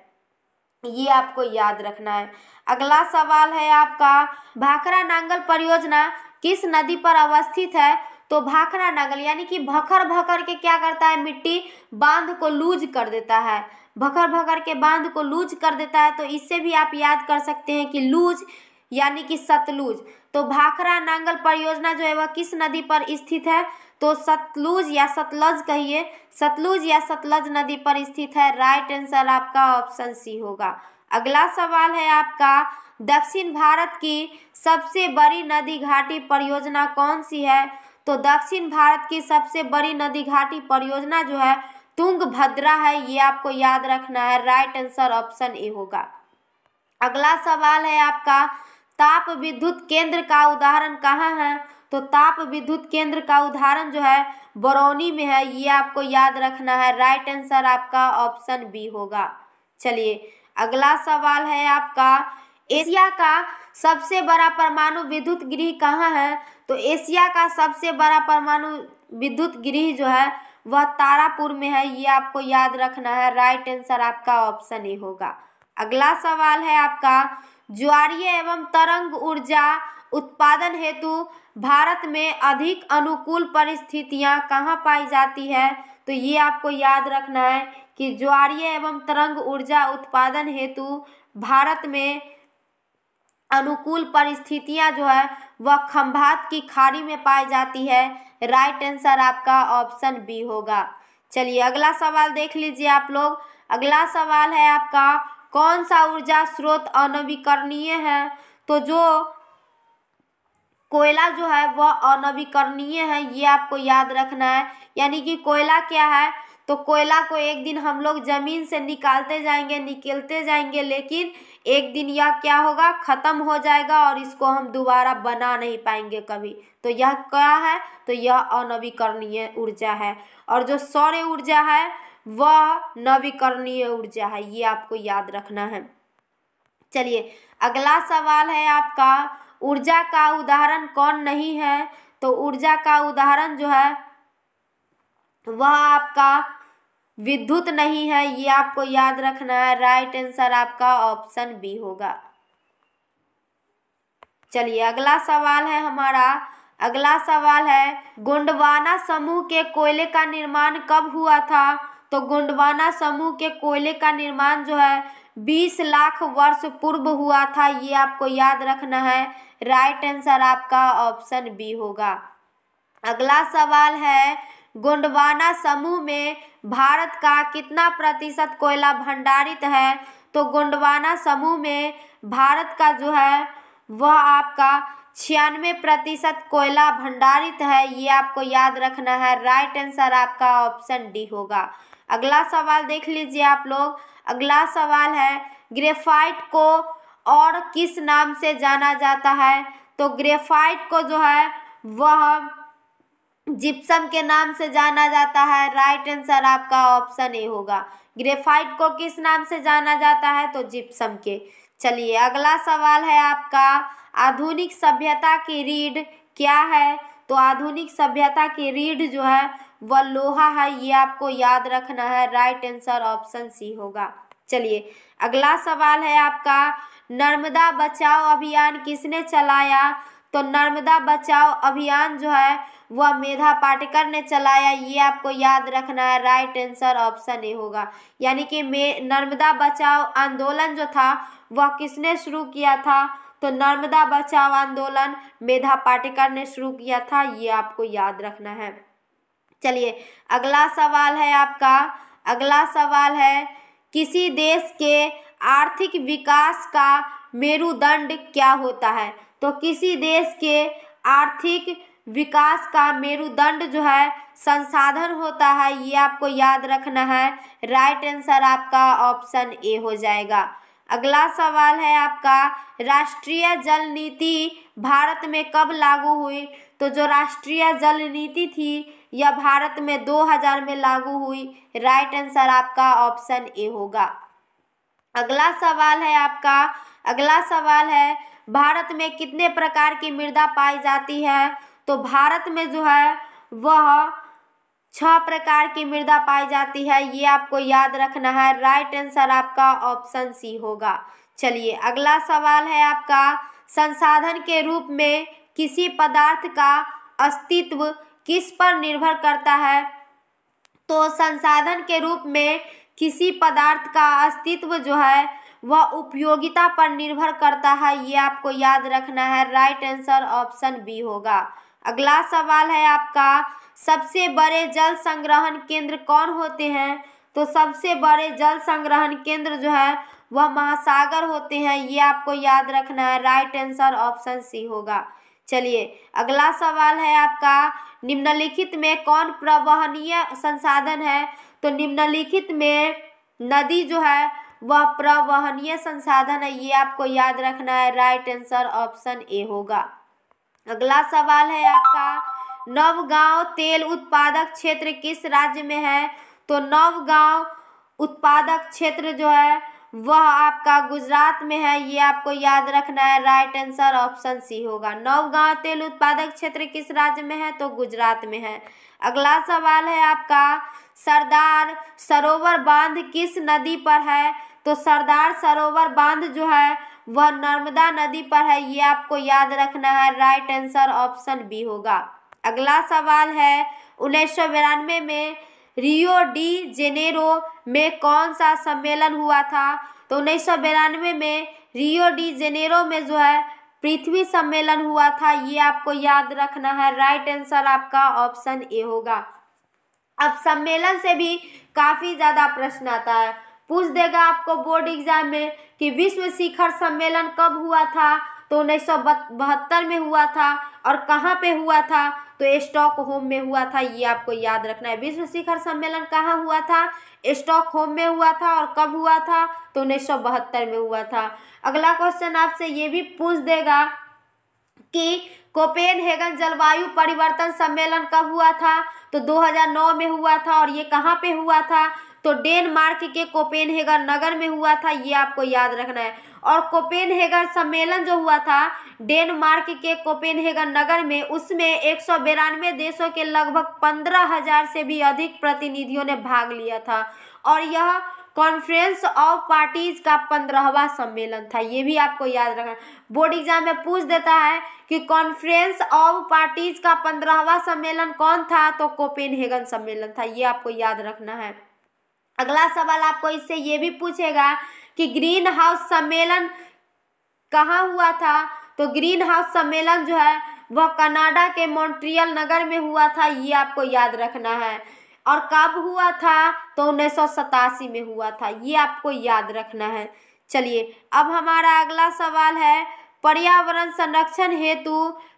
Speaker 1: ये आपको याद रखना है अगला सवाल है आपका भाखरा नांगल परियोजना किस नदी पर अवस्थित है तो भाखरा नांगल यानी कि भखर भखर के क्या करता है मिट्टी बांध को लूज कर देता है भखर भखर के बांध को लूज कर देता है तो इससे भी आप याद कर सकते हैं कि लूज यानी कि सतलुज तो भाखरा नांगल परियोजना जो है वह किस नदी पर स्थित है तो सतलुज या सतलज कहिए सतलुज या सतलज नदी पर स्थित है राइट आंसर आपका ऑप्शन सी होगा अगला सवाल है आपका दक्षिण भारत की सबसे बड़ी नदी घाटी परियोजना कौन सी है तो दक्षिण भारत की सबसे बड़ी नदी घाटी परियोजना जो है तुंग भद्रा है ये आपको याद रखना है राइट आंसर ऑप्शन ए होगा अगला सवाल है आपका ताप विद्युत केंद्र का उदाहरण कहाँ है तो ताप विद्युत केंद्र का उदाहरण जो है बरौनी में है ये आपको याद रखना है राइट आंसर आपका ऑप्शन बी होगा चलिए अगला सवाल है आपका एशिया का सबसे बड़ा परमाणु विद्युत गृह कहाँ है तो एशिया का सबसे बड़ा परमाणु विद्युत गृह जो है वह तारापुर में है ये आपको याद रखना है राइट आंसर आपका ऑप्शन ए होगा अगला सवाल है आपका ज्वारीय एवं तरंग ऊर्जा उत्पादन हेतु भारत में अधिक अनुकूल परिस्थितियां कहाँ पाई जाती है तो ये आपको याद रखना है कि ज्वारीय एवं तरंग ऊर्जा उत्पादन हेतु भारत में अनुकूल परिस्थितियां जो है वह खंभात की खाड़ी में पाई जाती है राइट आंसर आपका ऑप्शन बी होगा चलिए अगला सवाल देख लीजिए आप लोग अगला सवाल है आपका कौन सा ऊर्जा स्रोत अनवीकरणीय है तो जो कोयला जो है वह अनवीकरणीय है ये आपको याद रखना है यानी कि कोयला क्या है तो कोयला को एक दिन हम लोग ज़मीन से निकालते जाएंगे निकलते जाएंगे लेकिन एक दिन यह क्या होगा ख़त्म हो जाएगा और इसको हम दोबारा बना नहीं पाएंगे कभी तो यह क्या है तो यह अनवीकरणीय ऊर्जा है और जो सौर्य ऊर्जा है वह नवीकरणीय ऊर्जा है ये आपको याद रखना है चलिए अगला सवाल है आपका ऊर्जा का उदाहरण कौन नहीं है तो ऊर्जा का उदाहरण जो है वह आपका विद्युत नहीं है ये आपको याद रखना है राइट आंसर आपका ऑप्शन बी होगा चलिए अगला सवाल है हमारा अगला सवाल है गोंडवाना समूह के कोयले का निर्माण कब हुआ था तो गोंडवाना समूह के कोयले का निर्माण जो है बीस लाख वर्ष पूर्व हुआ था ये आपको याद रखना है राइट आंसर आपका ऑप्शन बी होगा अगला सवाल है गोंडवाना समूह में भारत का कितना प्रतिशत कोयला भंडारित है तो गोंडवाना समूह में भारत का जो है वह आपका छियानवे प्रतिशत कोयला भंडारित है ये आपको याद रखना है राइट आंसर आपका ऑप्शन डी होगा अगला सवाल देख लीजिए आप लोग अगला सवाल है ग्रेफाइट को और किस नाम से जाना जाता है तो ग्रेफाइट को जो है वह जिप्सम के नाम से जाना जाता है राइट आंसर आपका ऑप्शन ए होगा ग्रेफाइट को किस नाम से जाना जाता है तो जिप्सम के चलिए अगला सवाल है आपका आधुनिक सभ्यता की रीढ़ क्या है तो आधुनिक सभ्यता की रीढ़ जो है वह लोहा है ये आपको याद रखना है राइट आंसर ऑप्शन सी होगा चलिए अगला सवाल है आपका नर्मदा बचाओ अभियान किसने चलाया तो नर्मदा बचाओ अभियान जो है वह मेधा पाटेकर ने चलाया ये आपको याद रखना है राइट आंसर ऑप्शन ए होगा यानी कि मे नर्मदा बचाओ आंदोलन जो था वह किसने शुरू किया था तो नर्मदा बचाओ आंदोलन मेधा पाटेकर ने शुरू किया था ये आपको याद रखना है चलिए अगला सवाल है आपका अगला सवाल है किसी देश के आर्थिक विकास का मेरुदंड क्या होता है तो किसी देश के आर्थिक विकास का मेरुदंड जो है संसाधन होता है ये आपको याद रखना है राइट आंसर आपका ऑप्शन ए हो जाएगा अगला सवाल है आपका राष्ट्रीय जल नीति भारत में कब लागू हुई तो जो राष्ट्रीय जल नीति थी यह भारत में 2000 में लागू हुई राइट आंसर आपका ऑप्शन ए होगा अगला सवाल है आपका अगला सवाल है भारत में कितने प्रकार की मृदा पाई जाती है तो भारत में जो है वह छह प्रकार की मृदा पाई जाती है ये आपको याद रखना है राइट आंसर आपका ऑप्शन सी होगा चलिए अगला सवाल है आपका संसाधन के रूप में किसी पदार्थ का अस्तित्व किस पर निर्भर करता है तो संसाधन के रूप में किसी पदार्थ का अस्तित्व जो है वह उपयोगिता पर निर्भर करता है ये आपको याद रखना है राइट आंसर ऑप्शन बी होगा अगला सवाल है आपका सबसे बड़े जल संग्रहण केंद्र कौन होते हैं तो सबसे बड़े जल संग्रहण केंद्र जो है वह महासागर होते हैं ये आपको याद रखना है राइट आंसर ऑप्शन सी होगा चलिए अगला सवाल है आपका निम्नलिखित में कौन प्रवहनीय संसाधन है तो निम्नलिखित में नदी जो है वह प्रवहनीय संसाधन है ये आपको याद रखना है राइट आंसर ऑप्शन ए होगा अगला सवाल है आपका नवगांव तेल उत्पादक क्षेत्र किस राज्य में है तो नवगांव उत्पादक क्षेत्र जो है वह आपका गुजरात में है ये आपको याद रखना है राइट आंसर ऑप्शन सी होगा नवगांव तेल उत्पादक क्षेत्र किस राज्य में है तो गुजरात में है अगला सवाल है आपका सरदार सरोवर बांध किस नदी पर है तो सरदार सरोवर बांध जो है वह नर्मदा नदी पर है ये आपको याद रखना है राइट आंसर ऑप्शन बी होगा अगला सवाल है उन्नीस में रियो डी जेनेरो में कौन सा सम्मेलन हुआ था तो उन्नीस में रियो डी जेनेरो में जो है पृथ्वी सम्मेलन हुआ था ये आपको याद रखना है राइट आंसर आपका ऑप्शन ए होगा अब सम्मेलन से भी काफ़ी ज़्यादा प्रश्न आता है पूछ देगा आपको बोर्ड एग्जाम में कि विश्व शिखर सम्मेलन कब हुआ था तो उन्नीस बहत्तर में हुआ था और कहाँ पे हुआ था तो स्टॉक होम में हुआ था ये आपको याद रखना है विश्व शिखर सम्मेलन कहाँ हुआ था स्टॉक होम में हुआ था और कब हुआ था तो उन्नीस में हुआ था अगला क्वेश्चन आपसे ये भी पूछ देगा कि कोपेनहेगन जलवायु परिवर्तन सम्मेलन कब हुआ था तो 2009 में हुआ था और ये कहाँ पे हुआ था तो डेनमार्क के कोपेनहेगन नगर में हुआ था ये आपको याद रखना है और कोपेनहेगन सम्मेलन जो हुआ था डेनमार्क के कोपेनहेगन नगर में उसमें एक देशों के लगभग पंद्रह हजार से भी अधिक प्रतिनिधियों ने भाग लिया था और यह कॉन्फ्रेंस ऑफ पार्टीज का पंद्रहवा सम्मेलन था ये भी आपको याद रखना बोर्ड एग्जाम में पूछ देता है कि कॉन्फ्रेंस ऑफ पार्टीज का पंद्रहवा सम्मेलन कौन था तो कोपेनहेगन सम्मेलन था ये आपको याद रखना है अगला सवाल आपको इससे ये भी पूछेगा कि ग्रीन हाउस सम्मेलन कहाँ हुआ था तो ग्रीन हाउस सम्मेलन जो है वह कनाडा के मॉन्ट्रियल नगर में हुआ था ये आपको याद रखना है और कब हुआ था तो उन्नीस में हुआ था ये आपको याद रखना है चलिए अब हमारा अगला सवाल है पर्यावरण संरक्षण हेतु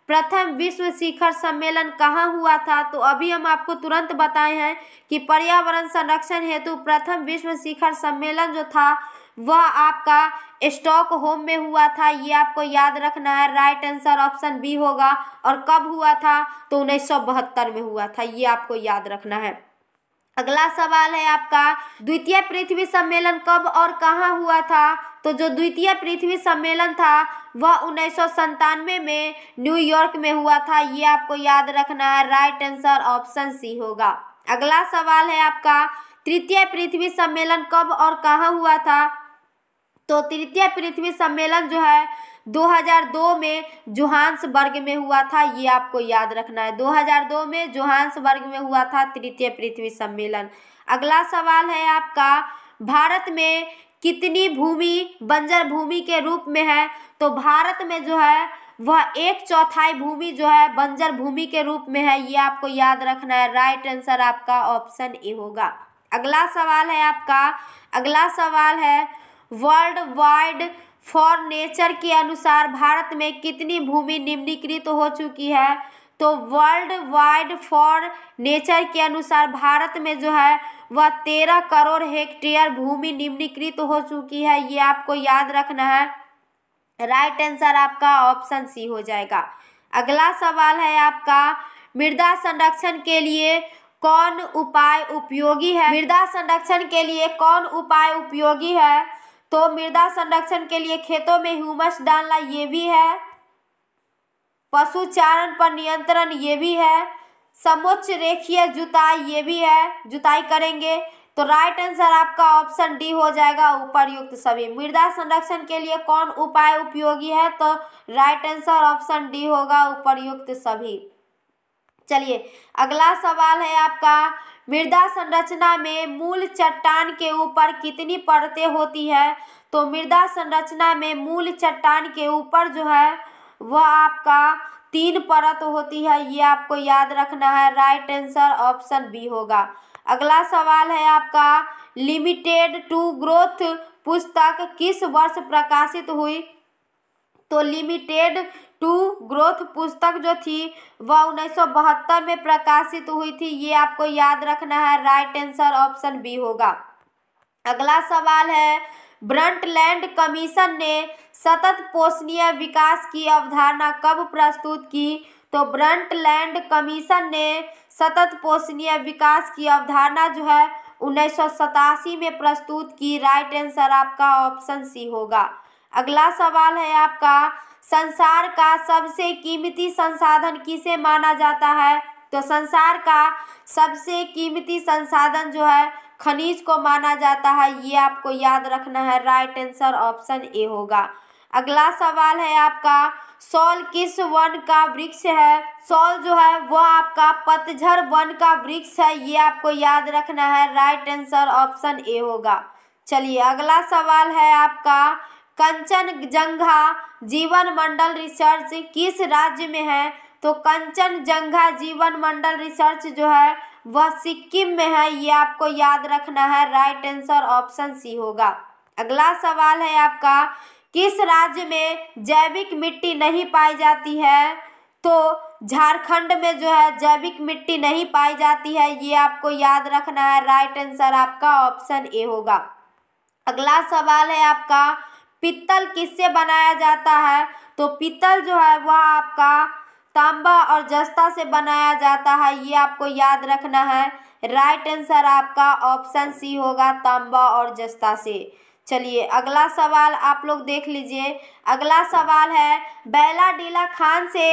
Speaker 1: प्रथम विश्व शिखर सम्मेलन कहाँ हुआ था तो अभी हम आपको तुरंत बताए हैं कि पर्यावरण संरक्षण हेतु प्रथम विश्व शिखर सम्मेलन जो था वह आपका स्टॉक होम में हुआ था ये आपको याद रखना है राइट आंसर ऑप्शन बी होगा और कब हुआ था तो उन्नीस में हुआ था ये आपको याद रखना है अगला सवाल है आपका द्वितीय पृथ्वी सम्मेलन कब और कहाँ हुआ था तो जो द्वितीय पृथ्वी सम्मेलन था वह उन्नीस में न्यूयॉर्क में हुआ था ये आपको याद रखना है राइट आंसर ऑप्शन सी होगा अगला सवाल है आपका तृतीय पृथ्वी सम्मेलन कब और कहाँ हुआ था तो तृतीय पृथ्वी सम्मेलन जो है 2002 में जोहान्सबर्ग में हुआ था ये आपको याद रखना है 2002 में जोहान्सबर्ग में हुआ था तृतीय पृथ्वी सम्मेलन अगला सवाल है आपका भारत में कितनी भूमि बंजर भूमि के रूप में है तो भारत में जो है वह एक चौथाई भूमि जो है बंजर भूमि के रूप में है ये आपको याद रखना है राइट आंसर आपका ऑप्शन ए होगा अगला सवाल है आपका अगला सवाल है वर्ल्ड वाइड फॉर नेचर के अनुसार भारत में कितनी भूमि निम्नीकृत हो चुकी है तो वर्ल्ड वाइड फॉर नेचर के अनुसार भारत में जो है वह तेरह करोड़ हेक्टेयर भूमि निम्नीकृत हो चुकी है ये आपको याद रखना है राइट आंसर आपका ऑप्शन सी हो जाएगा अगला सवाल है आपका मृदा संरक्षण के लिए कौन उपाय उपयोगी है मृदा संरक्षण के लिए कौन उपाय उपयोगी है तो मृदा संरक्षण के लिए खेतों में ह्यूमस डालना ये भी है पशुचारण पर नियंत्रण ये भी है समुच्च रेखीय जुताई ये भी है जुताई करेंगे तो राइट आंसर आपका ऑप्शन डी हो जाएगा उपरयुक्त सभी मृदा संरक्षण के लिए कौन उपाय उपयोगी है तो राइट आंसर ऑप्शन डी होगा उपरयुक्त सभी चलिए अगला सवाल है आपका मृदा संरचना में मूल चट्टान के ऊपर कितनी परतें होती है तो मृदा संरचना में मूल चट्टान के ऊपर जो है वह आपका तीन परत होती है ये आपको याद रखना है राइट आंसर ऑप्शन बी होगा अगला सवाल है आपका लिमिटेड टू ग्रोथ पुस्तक किस वर्ष प्रकाशित हुई तो लिमिटेड टू ग्रोथ पुस्तक जो थी वह उन्नीस में प्रकाशित हुई थी ये आपको याद रखना है राइट आंसर ऑप्शन बी होगा अगला सवाल है ब्रंटलैंड कमीशन ने सतत पोषणीय विकास की अवधारणा कब प्रस्तुत की तो ब्रंटलैंड कमीशन ने सतत पोषणीय विकास की अवधारणा जो है उन्नीस में प्रस्तुत की राइट आंसर आपका ऑप्शन सी होगा अगला सवाल है आपका संसार का सबसे कीमती संसाधन किसे माना जाता है तो संसार का सबसे कीमती संसाधन जो है खनिज को माना जाता है ये आपको याद रखना है राइट आंसर ऑप्शन ए होगा अगला सवाल है आपका सॉल किस वन का वृक्ष है सॉल जो है वह आपका पतझर वन का वृक्ष है ये आपको याद रखना है राइट आंसर ऑप्शन ए होगा चलिए अगला सवाल है आपका कंचन जंघा जीवन मंडल रिसर्च किस राज्य में है तो कंचन जंघा जीवन मंडल रिसर्च जो है वह सिक्किम में है ये आपको याद रखना है राइट आंसर ऑप्शन सी होगा अगला सवाल है आपका किस राज्य में जैविक मिट्टी नहीं पाई जाती है तो झारखंड में जो है जैविक मिट्टी नहीं पाई जाती है ये आपको याद रखना है राइट आंसर आपका ऑप्शन ए होगा अगला सवाल है आपका पित्तल किससे बनाया जाता है तो पित्तल जो है वह आपका तांबा और जस्ता से बनाया जाता है ये आपको याद रखना है राइट आंसर आपका ऑप्शन सी होगा तांबा और जस्ता से चलिए अगला सवाल आप लोग देख लीजिए अगला सवाल है बैला डीला खान से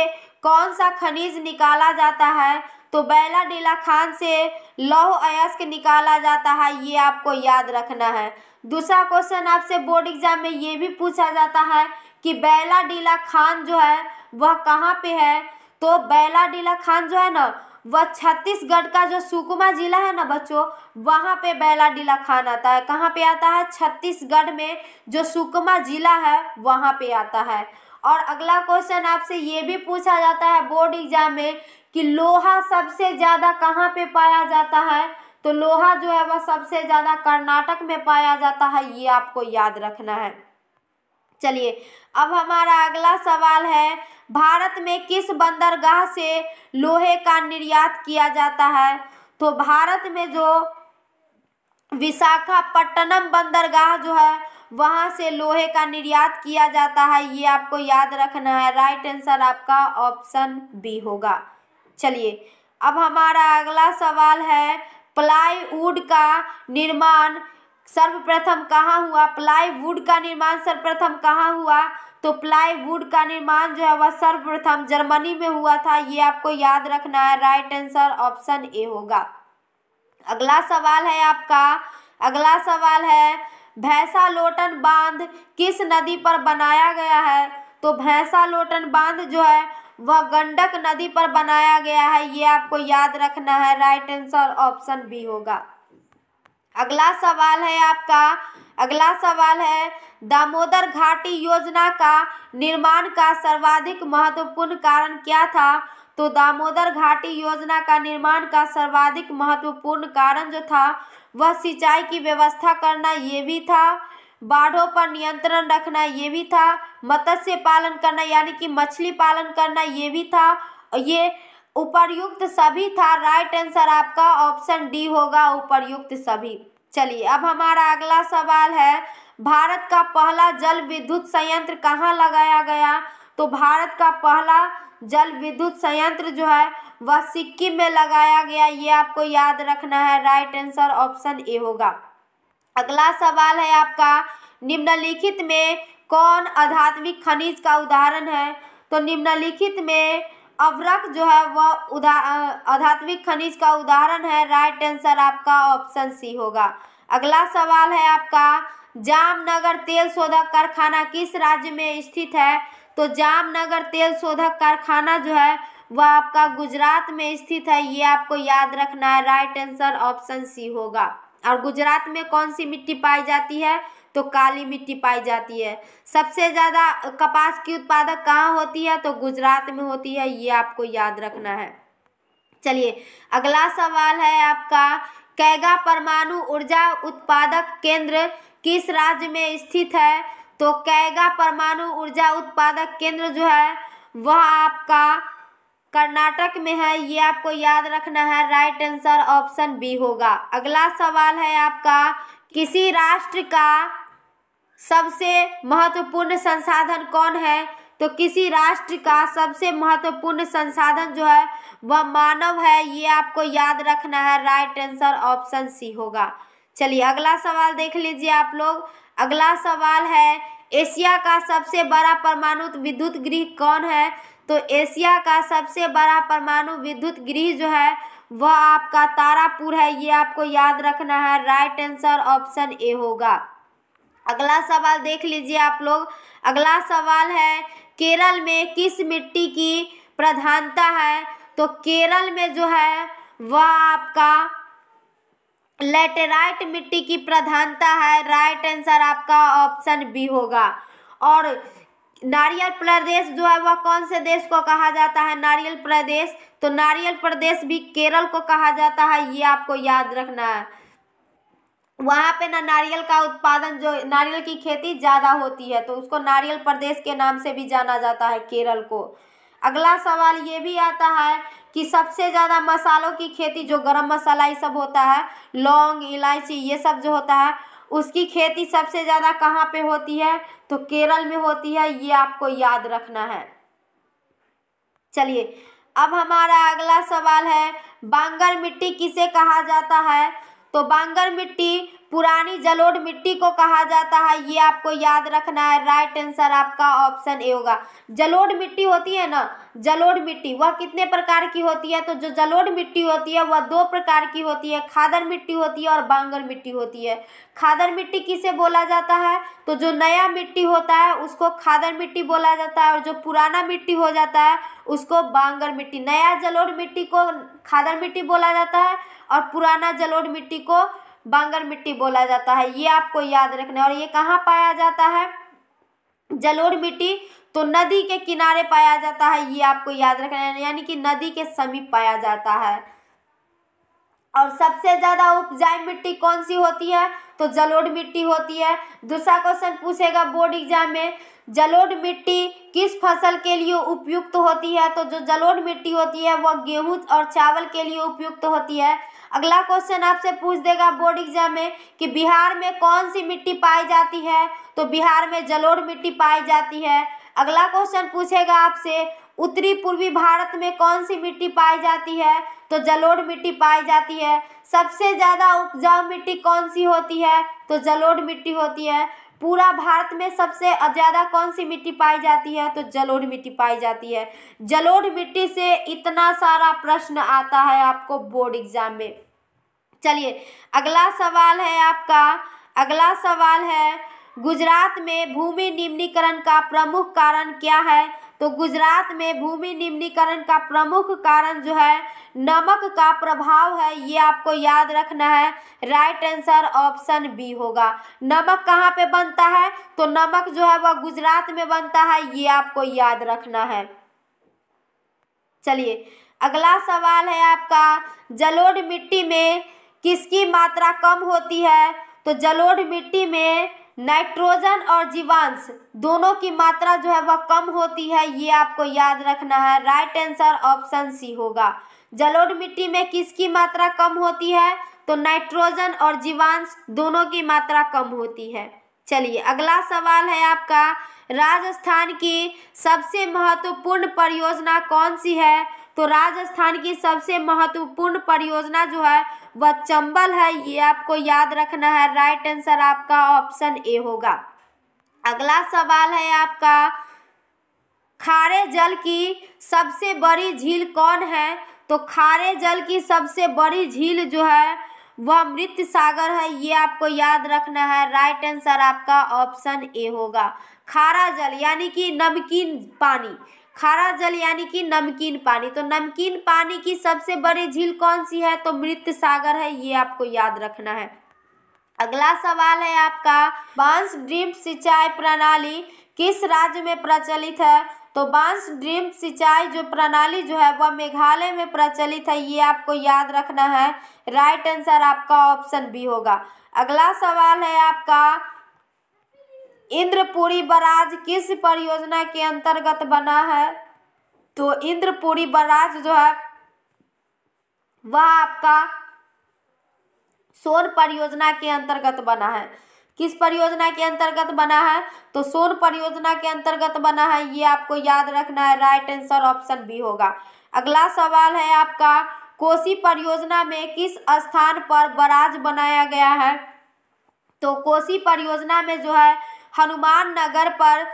Speaker 1: कौन सा खनिज निकाला जाता है तो बैला डीला खान से लौह अयस्क निकाला जाता है ये आपको याद रखना है दूसरा क्वेश्चन आपसे बोर्ड एग्जाम में ये भी पूछा जाता है कि बैला डीला खान जो है वह कहाँ पे है तो बैला डीला खान जो है ना वह छत्तीसगढ़ का जो सुकमा जिला है ना बच्चों वहाँ पे बैला डीला खान आता है कहाँ पे आता है छत्तीसगढ़ में जो सुकमा जिला है वहाँ पे आता है और अगला क्वेश्चन आपसे ये भी पूछा जाता है बोर्ड एग्जाम में कि लोहा सबसे ज़्यादा कहाँ पे पाया जाता है तो लोहा जो है वह सबसे ज़्यादा कर्नाटक में पाया जाता है ये आपको याद रखना है चलिए अब हमारा अगला सवाल है भारत में किस बंदरगाह से लोहे का निर्यात किया जाता है तो भारत में जो विशाखापट्टनम बंदरगाह जो है वहाँ से लोहे का निर्यात किया जाता है ये आपको याद रखना है राइट आंसर आपका ऑप्शन बी होगा चलिए अब हमारा अगला सवाल है प्लाईवुड का निर्माण सर्वप्रथम कहाँ हुआ प्लाईवुड का निर्माण सर्वप्रथम कहाँ हुआ तो प्लाईवुड का निर्माण जो है वह सर्वप्रथम जर्मनी में हुआ था ये आपको याद रखना है राइट आंसर ऑप्शन ए होगा अगला सवाल है आपका अगला सवाल है भैंसा लोटन बांध किस नदी पर बनाया गया है तो भैंसा लोटन बांध जो है वह गंडक नदी पर बनाया गया है ये आपको याद रखना है राइट आंसर ऑप्शन बी होगा अगला सवाल है आपका अगला सवाल है दामोदर घाटी योजना का निर्माण का सर्वाधिक महत्वपूर्ण कारण क्या था तो दामोदर घाटी योजना का निर्माण का सर्वाधिक महत्वपूर्ण कारण जो था वह सिंचाई की व्यवस्था करना ये भी था बाढ़ों पर नियंत्रण रखना ये भी था मत्स्य पालन करना यानी कि मछली पालन करना ये भी था ये उपरयुक्त सभी था राइट आंसर आपका ऑप्शन डी होगा उपरयुक्त सभी चलिए अब हमारा अगला सवाल है भारत का पहला जल विद्युत संयंत्र कहाँ लगाया गया तो भारत का पहला जल विद्युत संयंत्र जो है वह सिक्किम में लगाया गया ये आपको याद रखना है राइट आंसर ऑप्शन ए होगा अगला सवाल है आपका निम्नलिखित में कौन आध्यात्मिक खनिज का उदाहरण है तो निम्नलिखित में अवरक जो है वह उदा खनिज का उदाहरण है राइट आंसर आपका ऑप्शन सी होगा अगला सवाल है आपका जामनगर तेल शोधक कारखाना किस राज्य में स्थित है तो जामनगर तेल शोधक कारखाना जो है वह आपका गुजरात में स्थित है ये आपको याद रखना है राइट आंसर ऑप्शन सी होगा और गुजरात में कौन सी मिट्टी पाई जाती है तो काली मिट्टी पाई जाती है सबसे ज़्यादा कपास की उत्पादक कहाँ होती है तो गुजरात में होती है ये आपको याद रखना है चलिए अगला सवाल है आपका कैगा परमाणु ऊर्जा उत्पादक केंद्र किस राज्य में स्थित है तो कैगा परमाणु ऊर्जा उत्पादक केंद्र जो है वह आपका कर्नाटक में है ये आपको याद रखना है राइट आंसर ऑप्शन बी होगा अगला सवाल है आपका किसी राष्ट्र का सबसे महत्वपूर्ण संसाधन कौन है तो किसी राष्ट्र का सबसे महत्वपूर्ण संसाधन जो है वह मानव है ये आपको याद रखना है राइट आंसर ऑप्शन सी होगा चलिए अगला सवाल देख लीजिए आप लोग अगला सवाल है एशिया का सबसे बड़ा परमाणु विद्युत गृह कौन है तो एशिया का सबसे बड़ा परमाणु विद्युत गृह जो है वह आपका तारापुर है ये आपको याद रखना है राइट आंसर ऑप्शन ए होगा अगला सवाल देख लीजिए आप लोग अगला सवाल है केरल में किस मिट्टी की प्रधानता है तो केरल में जो है वह आपका लेटेराइट मिट्टी की प्रधानता है राइट आंसर आपका ऑप्शन बी होगा और नारियल प्रदेश जो है वह कौन से देश को कहा जाता है नारियल प्रदेश तो नारियल प्रदेश भी केरल को कहा जाता है ये आपको याद रखना है वहाँ पे ना नारियल का उत्पादन जो नारियल की खेती ज़्यादा होती है तो उसको नारियल प्रदेश के नाम से भी जाना जाता है केरल को अगला सवाल ये भी आता है कि सबसे ज़्यादा मसालों की खेती जो गरम मसाला ये सब होता है लौंग इलायची ये सब जो होता है उसकी खेती सबसे ज़्यादा कहाँ पे होती है तो केरल में होती है ये आपको याद रखना है चलिए अब हमारा अगला सवाल है बांगर मिट्टी किसे कहा जाता है तो बांगर मिट्टी पुरानी जलोढ़ मिट्टी को कहा जाता है ये आपको याद रखना है राइट आंसर आपका ऑप्शन ए होगा जलोढ़ मिट्टी होती है ना जलोढ़ मिट्टी वह कितने प्रकार की होती है तो जो जलोढ़ मिट्टी होती है वह दो प्रकार की होती है खादर मिट्टी होती है और बांगर मिट्टी होती है खादर मिट्टी किसे बोला जाता है तो जो नया मिट्टी होता है उसको खादर मिट्टी बोला जाता है और जो पुराना मिट्टी हो जाता है उसको बांगर मिट्टी नया जलोढ़ मिट्टी को खादर मिट्टी बोला जाता है और पुराना जलोढ़ मिट्टी को बांगर मिट्टी बोला जाता है ये आपको याद रखना है और ये कहाँ पाया जाता है जलोढ़ मिट्टी तो नदी के किनारे पाया जाता है ये आपको याद रखना है यानी कि नदी के समीप पाया जाता है और सबसे ज़्यादा उपजाई मिट्टी कौन सी होती है तो जलोढ़ मिट्टी होती है दूसरा क्वेश्चन पूछेगा बोर्ड एग्जाम में जलोढ़ मिट्टी किस फसल के लिए उपयुक्त होती है तो जो जलोढ़ मिट्टी होती है वह गेहूं और चावल के लिए उपयुक्त होती है अगला क्वेश्चन आपसे पूछ देगा बोर्ड एग्जाम में कि बिहार में कौन सी मिट्टी पाई जाती है तो बिहार में जलोढ़ मिट्टी पाई जाती है अगला क्वेश्चन पूछेगा आपसे उत्तरी पूर्वी भारत में कौन सी मिट्टी पाई जाती है तो जलोढ़ मिट्टी पाई जाती है सबसे ज़्यादा उपजाऊ मिट्टी कौन सी होती है तो जलोढ़ मिट्टी होती है पूरा भारत में सबसे ज़्यादा कौन सी मिट्टी पाई जाती है तो जलोढ़ मिट्टी पाई जाती है जलोढ़ मिट्टी से इतना सारा प्रश्न आता है आपको बोर्ड एग्जाम में चलिए अगला सवाल है आपका अगला सवाल है गुजरात में भूमि निम्नीकरण का प्रमुख कारण क्या है तो गुजरात में भूमि निम्नीकरण का प्रमुख कारण जो है नमक का प्रभाव है ये आपको याद रखना है राइट आंसर ऑप्शन बी होगा नमक कहाँ पे बनता है तो नमक जो है वह गुजरात में बनता है ये आपको याद रखना है चलिए अगला सवाल है आपका जलोढ़ मिट्टी में किसकी मात्रा कम होती है तो जलोढ़ मिट्टी में नाइट्रोजन और जीवांश दोनों की मात्रा जो है वह कम होती है ये आपको याद रखना है राइट आंसर ऑप्शन सी होगा जलोढ़ मिट्टी में किसकी मात्रा कम होती है तो नाइट्रोजन और जीवांश दोनों की मात्रा कम होती है चलिए अगला सवाल है आपका राजस्थान की सबसे महत्वपूर्ण परियोजना कौन सी है तो राजस्थान की सबसे महत्वपूर्ण परियोजना जो है वह चंबल है ये आपको याद रखना है राइट आंसर आपका ऑप्शन ए होगा अगला सवाल है आपका खारे जल की सबसे बड़ी झील कौन है तो खारे जल की सबसे बड़ी झील जो है वह मृत सागर है ये आपको याद रखना है राइट आंसर आपका ऑप्शन ए होगा खारा जल यानी कि नमकीन पानी खारा जल यानी कि नमकीन पानी तो नमकीन पानी की सबसे बड़ी झील कौन सी है तो मृत सागर है ये आपको याद रखना है अगला सवाल है आपका बांस ड्रिप सिंचाई प्रणाली किस राज्य में प्रचलित है तो बांस ड्रिप सिंचाई जो प्रणाली जो है वह मेघालय में प्रचलित है ये आपको याद रखना है राइट आंसर आपका ऑप्शन बी होगा अगला सवाल है आपका इंद्रपुरी बराज किस परियोजना के अंतर्गत बना है तो इंद्रपुरी बराज जो है वह आपका सोन परियोजना के अंतर्गत बना है किस परियोजना के अंतर्गत बना है तो सोन परियोजना के अंतर्गत बना है ये आपको याद रखना है राइट आंसर ऑप्शन बी होगा अगला सवाल है आपका कोसी परियोजना में किस स्थान पर बराज बनाया गया है तो कोसी परियोजना में जो है हनुमान नगर पर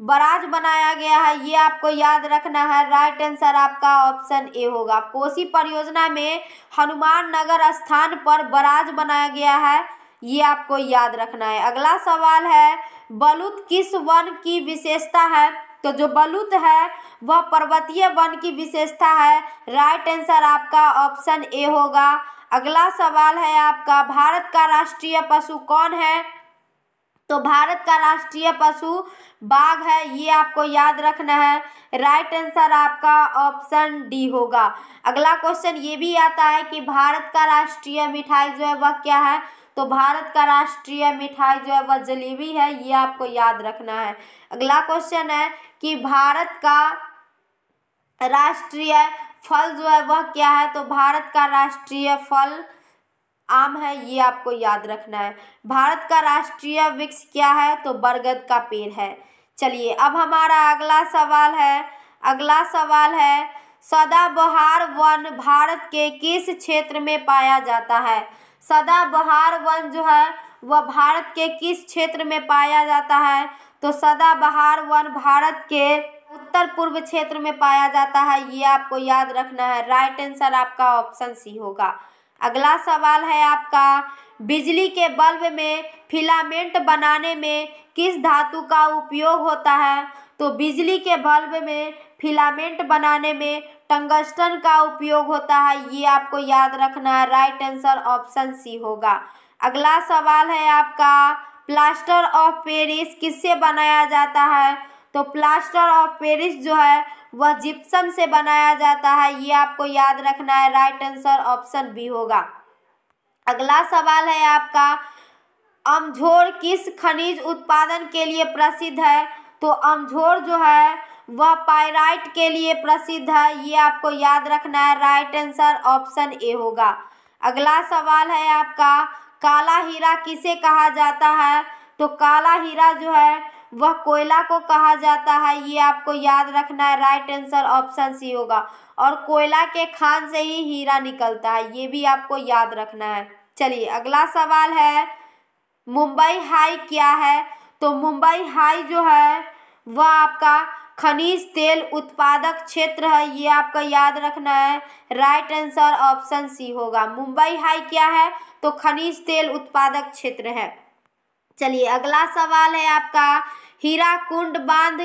Speaker 1: बराज बनाया गया है ये आपको याद रखना है राइट आंसर आपका ऑप्शन ए होगा कोसी परियोजना में हनुमान नगर स्थान पर बराज बनाया गया है ये आपको याद रखना है अगला सवाल है बलुत किस वन की विशेषता है तो जो बलुत है वह पर्वतीय वन की विशेषता है राइट आंसर आपका ऑप्शन ए होगा अगला सवाल है आपका भारत का राष्ट्रीय पशु कौन है तो भारत का राष्ट्रीय पशु बाघ है ये आपको याद रखना है राइट आंसर आपका ऑप्शन डी होगा अगला क्वेश्चन ये भी आता है कि भारत का राष्ट्रीय मिठाई जो है वह क्या है तो भारत का राष्ट्रीय मिठाई जो है वह जलेबी है ये आपको याद रखना है अगला क्वेश्चन है कि भारत का राष्ट्रीय फल जो है वह क्या है तो भारत का राष्ट्रीय फल आम है ये आपको याद रखना है भारत का राष्ट्रीय वृक्ष क्या है तो बरगद का पेड़ है चलिए अब हमारा अगला सवाल है अगला सवाल है सदाबहार वन भारत के किस क्षेत्र में पाया जाता है सदाबहार वन जो है वह भारत के किस क्षेत्र में पाया जाता है तो सदाबहार वन भारत के उत्तर पूर्व क्षेत्र में पाया जाता है ये आपको याद रखना है राइट आंसर आपका ऑप्शन सी होगा अगला सवाल है आपका बिजली के बल्ब में फिलामेंट बनाने में किस धातु का उपयोग होता है तो बिजली के बल्ब में फिलामेंट बनाने में टंगस्टन का उपयोग होता है ये आपको याद रखना है राइट आंसर ऑप्शन सी होगा अगला सवाल है आपका प्लास्टर ऑफ पेरिस किससे बनाया जाता है तो प्लास्टर ऑफ पेरिस जो है वह जिप्सम से बनाया जाता है ये आपको याद रखना है राइट आंसर ऑप्शन बी होगा अगला सवाल है आपका अमझोर किस खनिज उत्पादन के लिए प्रसिद्ध है तो अमझोर जो है वह पायराइट के लिए प्रसिद्ध है ये आपको याद रखना है राइट आंसर ऑप्शन ए होगा अगला सवाल है आपका काला हीरा किसे कहा जाता है तो काला हीरा जो है वह कोयला को कहा जाता है ये आपको याद रखना है राइट आंसर ऑप्शन सी होगा और कोयला के खान से ही हीरा निकलता है ये भी आपको याद रखना है चलिए अगला सवाल है मुंबई हाई क्या है तो मुंबई हाई जो है वह आपका खनिज तेल उत्पादक क्षेत्र है ये आपका याद रखना है राइट आंसर ऑप्शन सी होगा मुंबई हाई क्या है तो खनिज तेल उत्पादक क्षेत्र है चलिए अगला सवाल है आपका हीरा कुंड बांध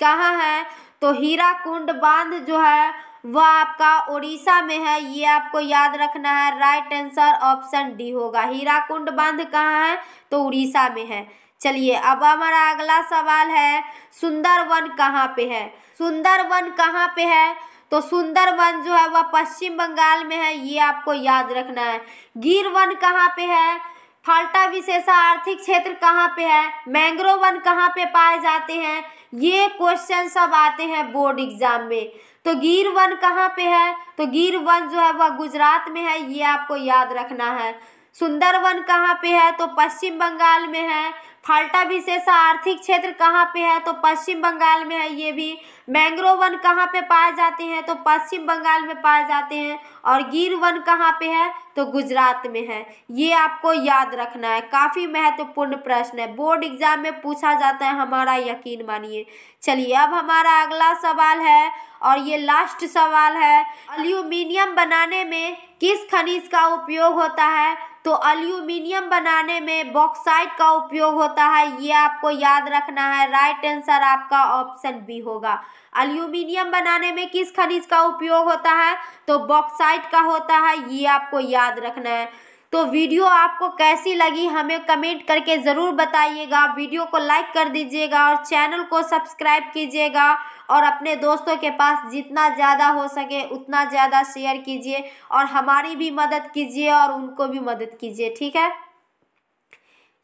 Speaker 1: कहाँ है तो हीरा कुंड बांध जो है वह आपका उड़ीसा में है ये आपको याद रखना है राइट आंसर ऑप्शन डी होगा हीरा कुंड बांध कहाँ है तो उड़ीसा में है चलिए अब हमारा अगला सवाल है सुंदर वन कहाँ पे है सुंदर वन कहाँ पे है तो सुंदर वन जो है वह पश्चिम बंगाल में है ये आपको याद रखना है गिर वन कहाँ पे है फाल्टा विशेषा आर्थिक क्षेत्र कहाँ पे है मैंग्रोव वन कहाँ पे पाए जाते हैं ये क्वेश्चन सब आते हैं बोर्ड एग्जाम में तो गिर वन कहाँ पे है तो गिर वन जो है वह गुजरात में है ये आपको याद रखना है सुंदर वन कहाँ पे है तो पश्चिम बंगाल में है फाल्टा विशेष आर्थिक क्षेत्र कहाँ पे है तो पश्चिम बंगाल में है ये भी मैंग्रोव वन कहाँ पे पाए जाते हैं तो पश्चिम बंगाल में पाए जाते हैं और गिर वन कहाँ पे है तो गुजरात में है ये आपको याद रखना है काफ़ी महत्वपूर्ण प्रश्न है बोर्ड एग्जाम में पूछा जाता है हमारा यकीन मानिए चलिए अब हमारा अगला सवाल है और ये लास्ट सवाल है अल्यूमिनियम बनाने में किस खनिज का उपयोग होता है तो अल्यूमिनियम बनाने में बॉक्साइट का उपयोग होता है ये आपको याद रखना है राइट आंसर आपका ऑप्शन बी होगा अल्यूमिनियम बनाने में किस खनिज का उपयोग होता है तो बॉक्साइट का होता है ये आपको याद रखना है तो वीडियो आपको कैसी लगी हमें कमेंट करके ज़रूर बताइएगा वीडियो को लाइक कर दीजिएगा और चैनल को सब्सक्राइब कीजिएगा और अपने दोस्तों के पास जितना ज़्यादा हो सके उतना ज़्यादा शेयर कीजिए और हमारी भी मदद कीजिए और उनको भी मदद कीजिए ठीक है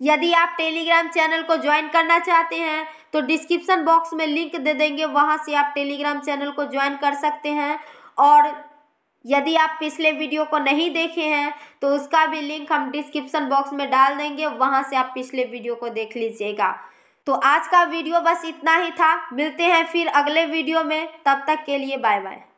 Speaker 1: यदि आप टेलीग्राम चैनल को ज्वाइन करना चाहते हैं तो डिस्क्रिप्शन बॉक्स में लिंक दे देंगे वहाँ से आप टेलीग्राम चैनल को ज्वाइन कर सकते हैं और यदि आप पिछले वीडियो को नहीं देखे हैं तो उसका भी लिंक हम डिस्क्रिप्शन बॉक्स में डाल देंगे वहां से आप पिछले वीडियो को देख लीजिएगा तो आज का वीडियो बस इतना ही था मिलते हैं फिर अगले वीडियो में तब तक के लिए बाय बाय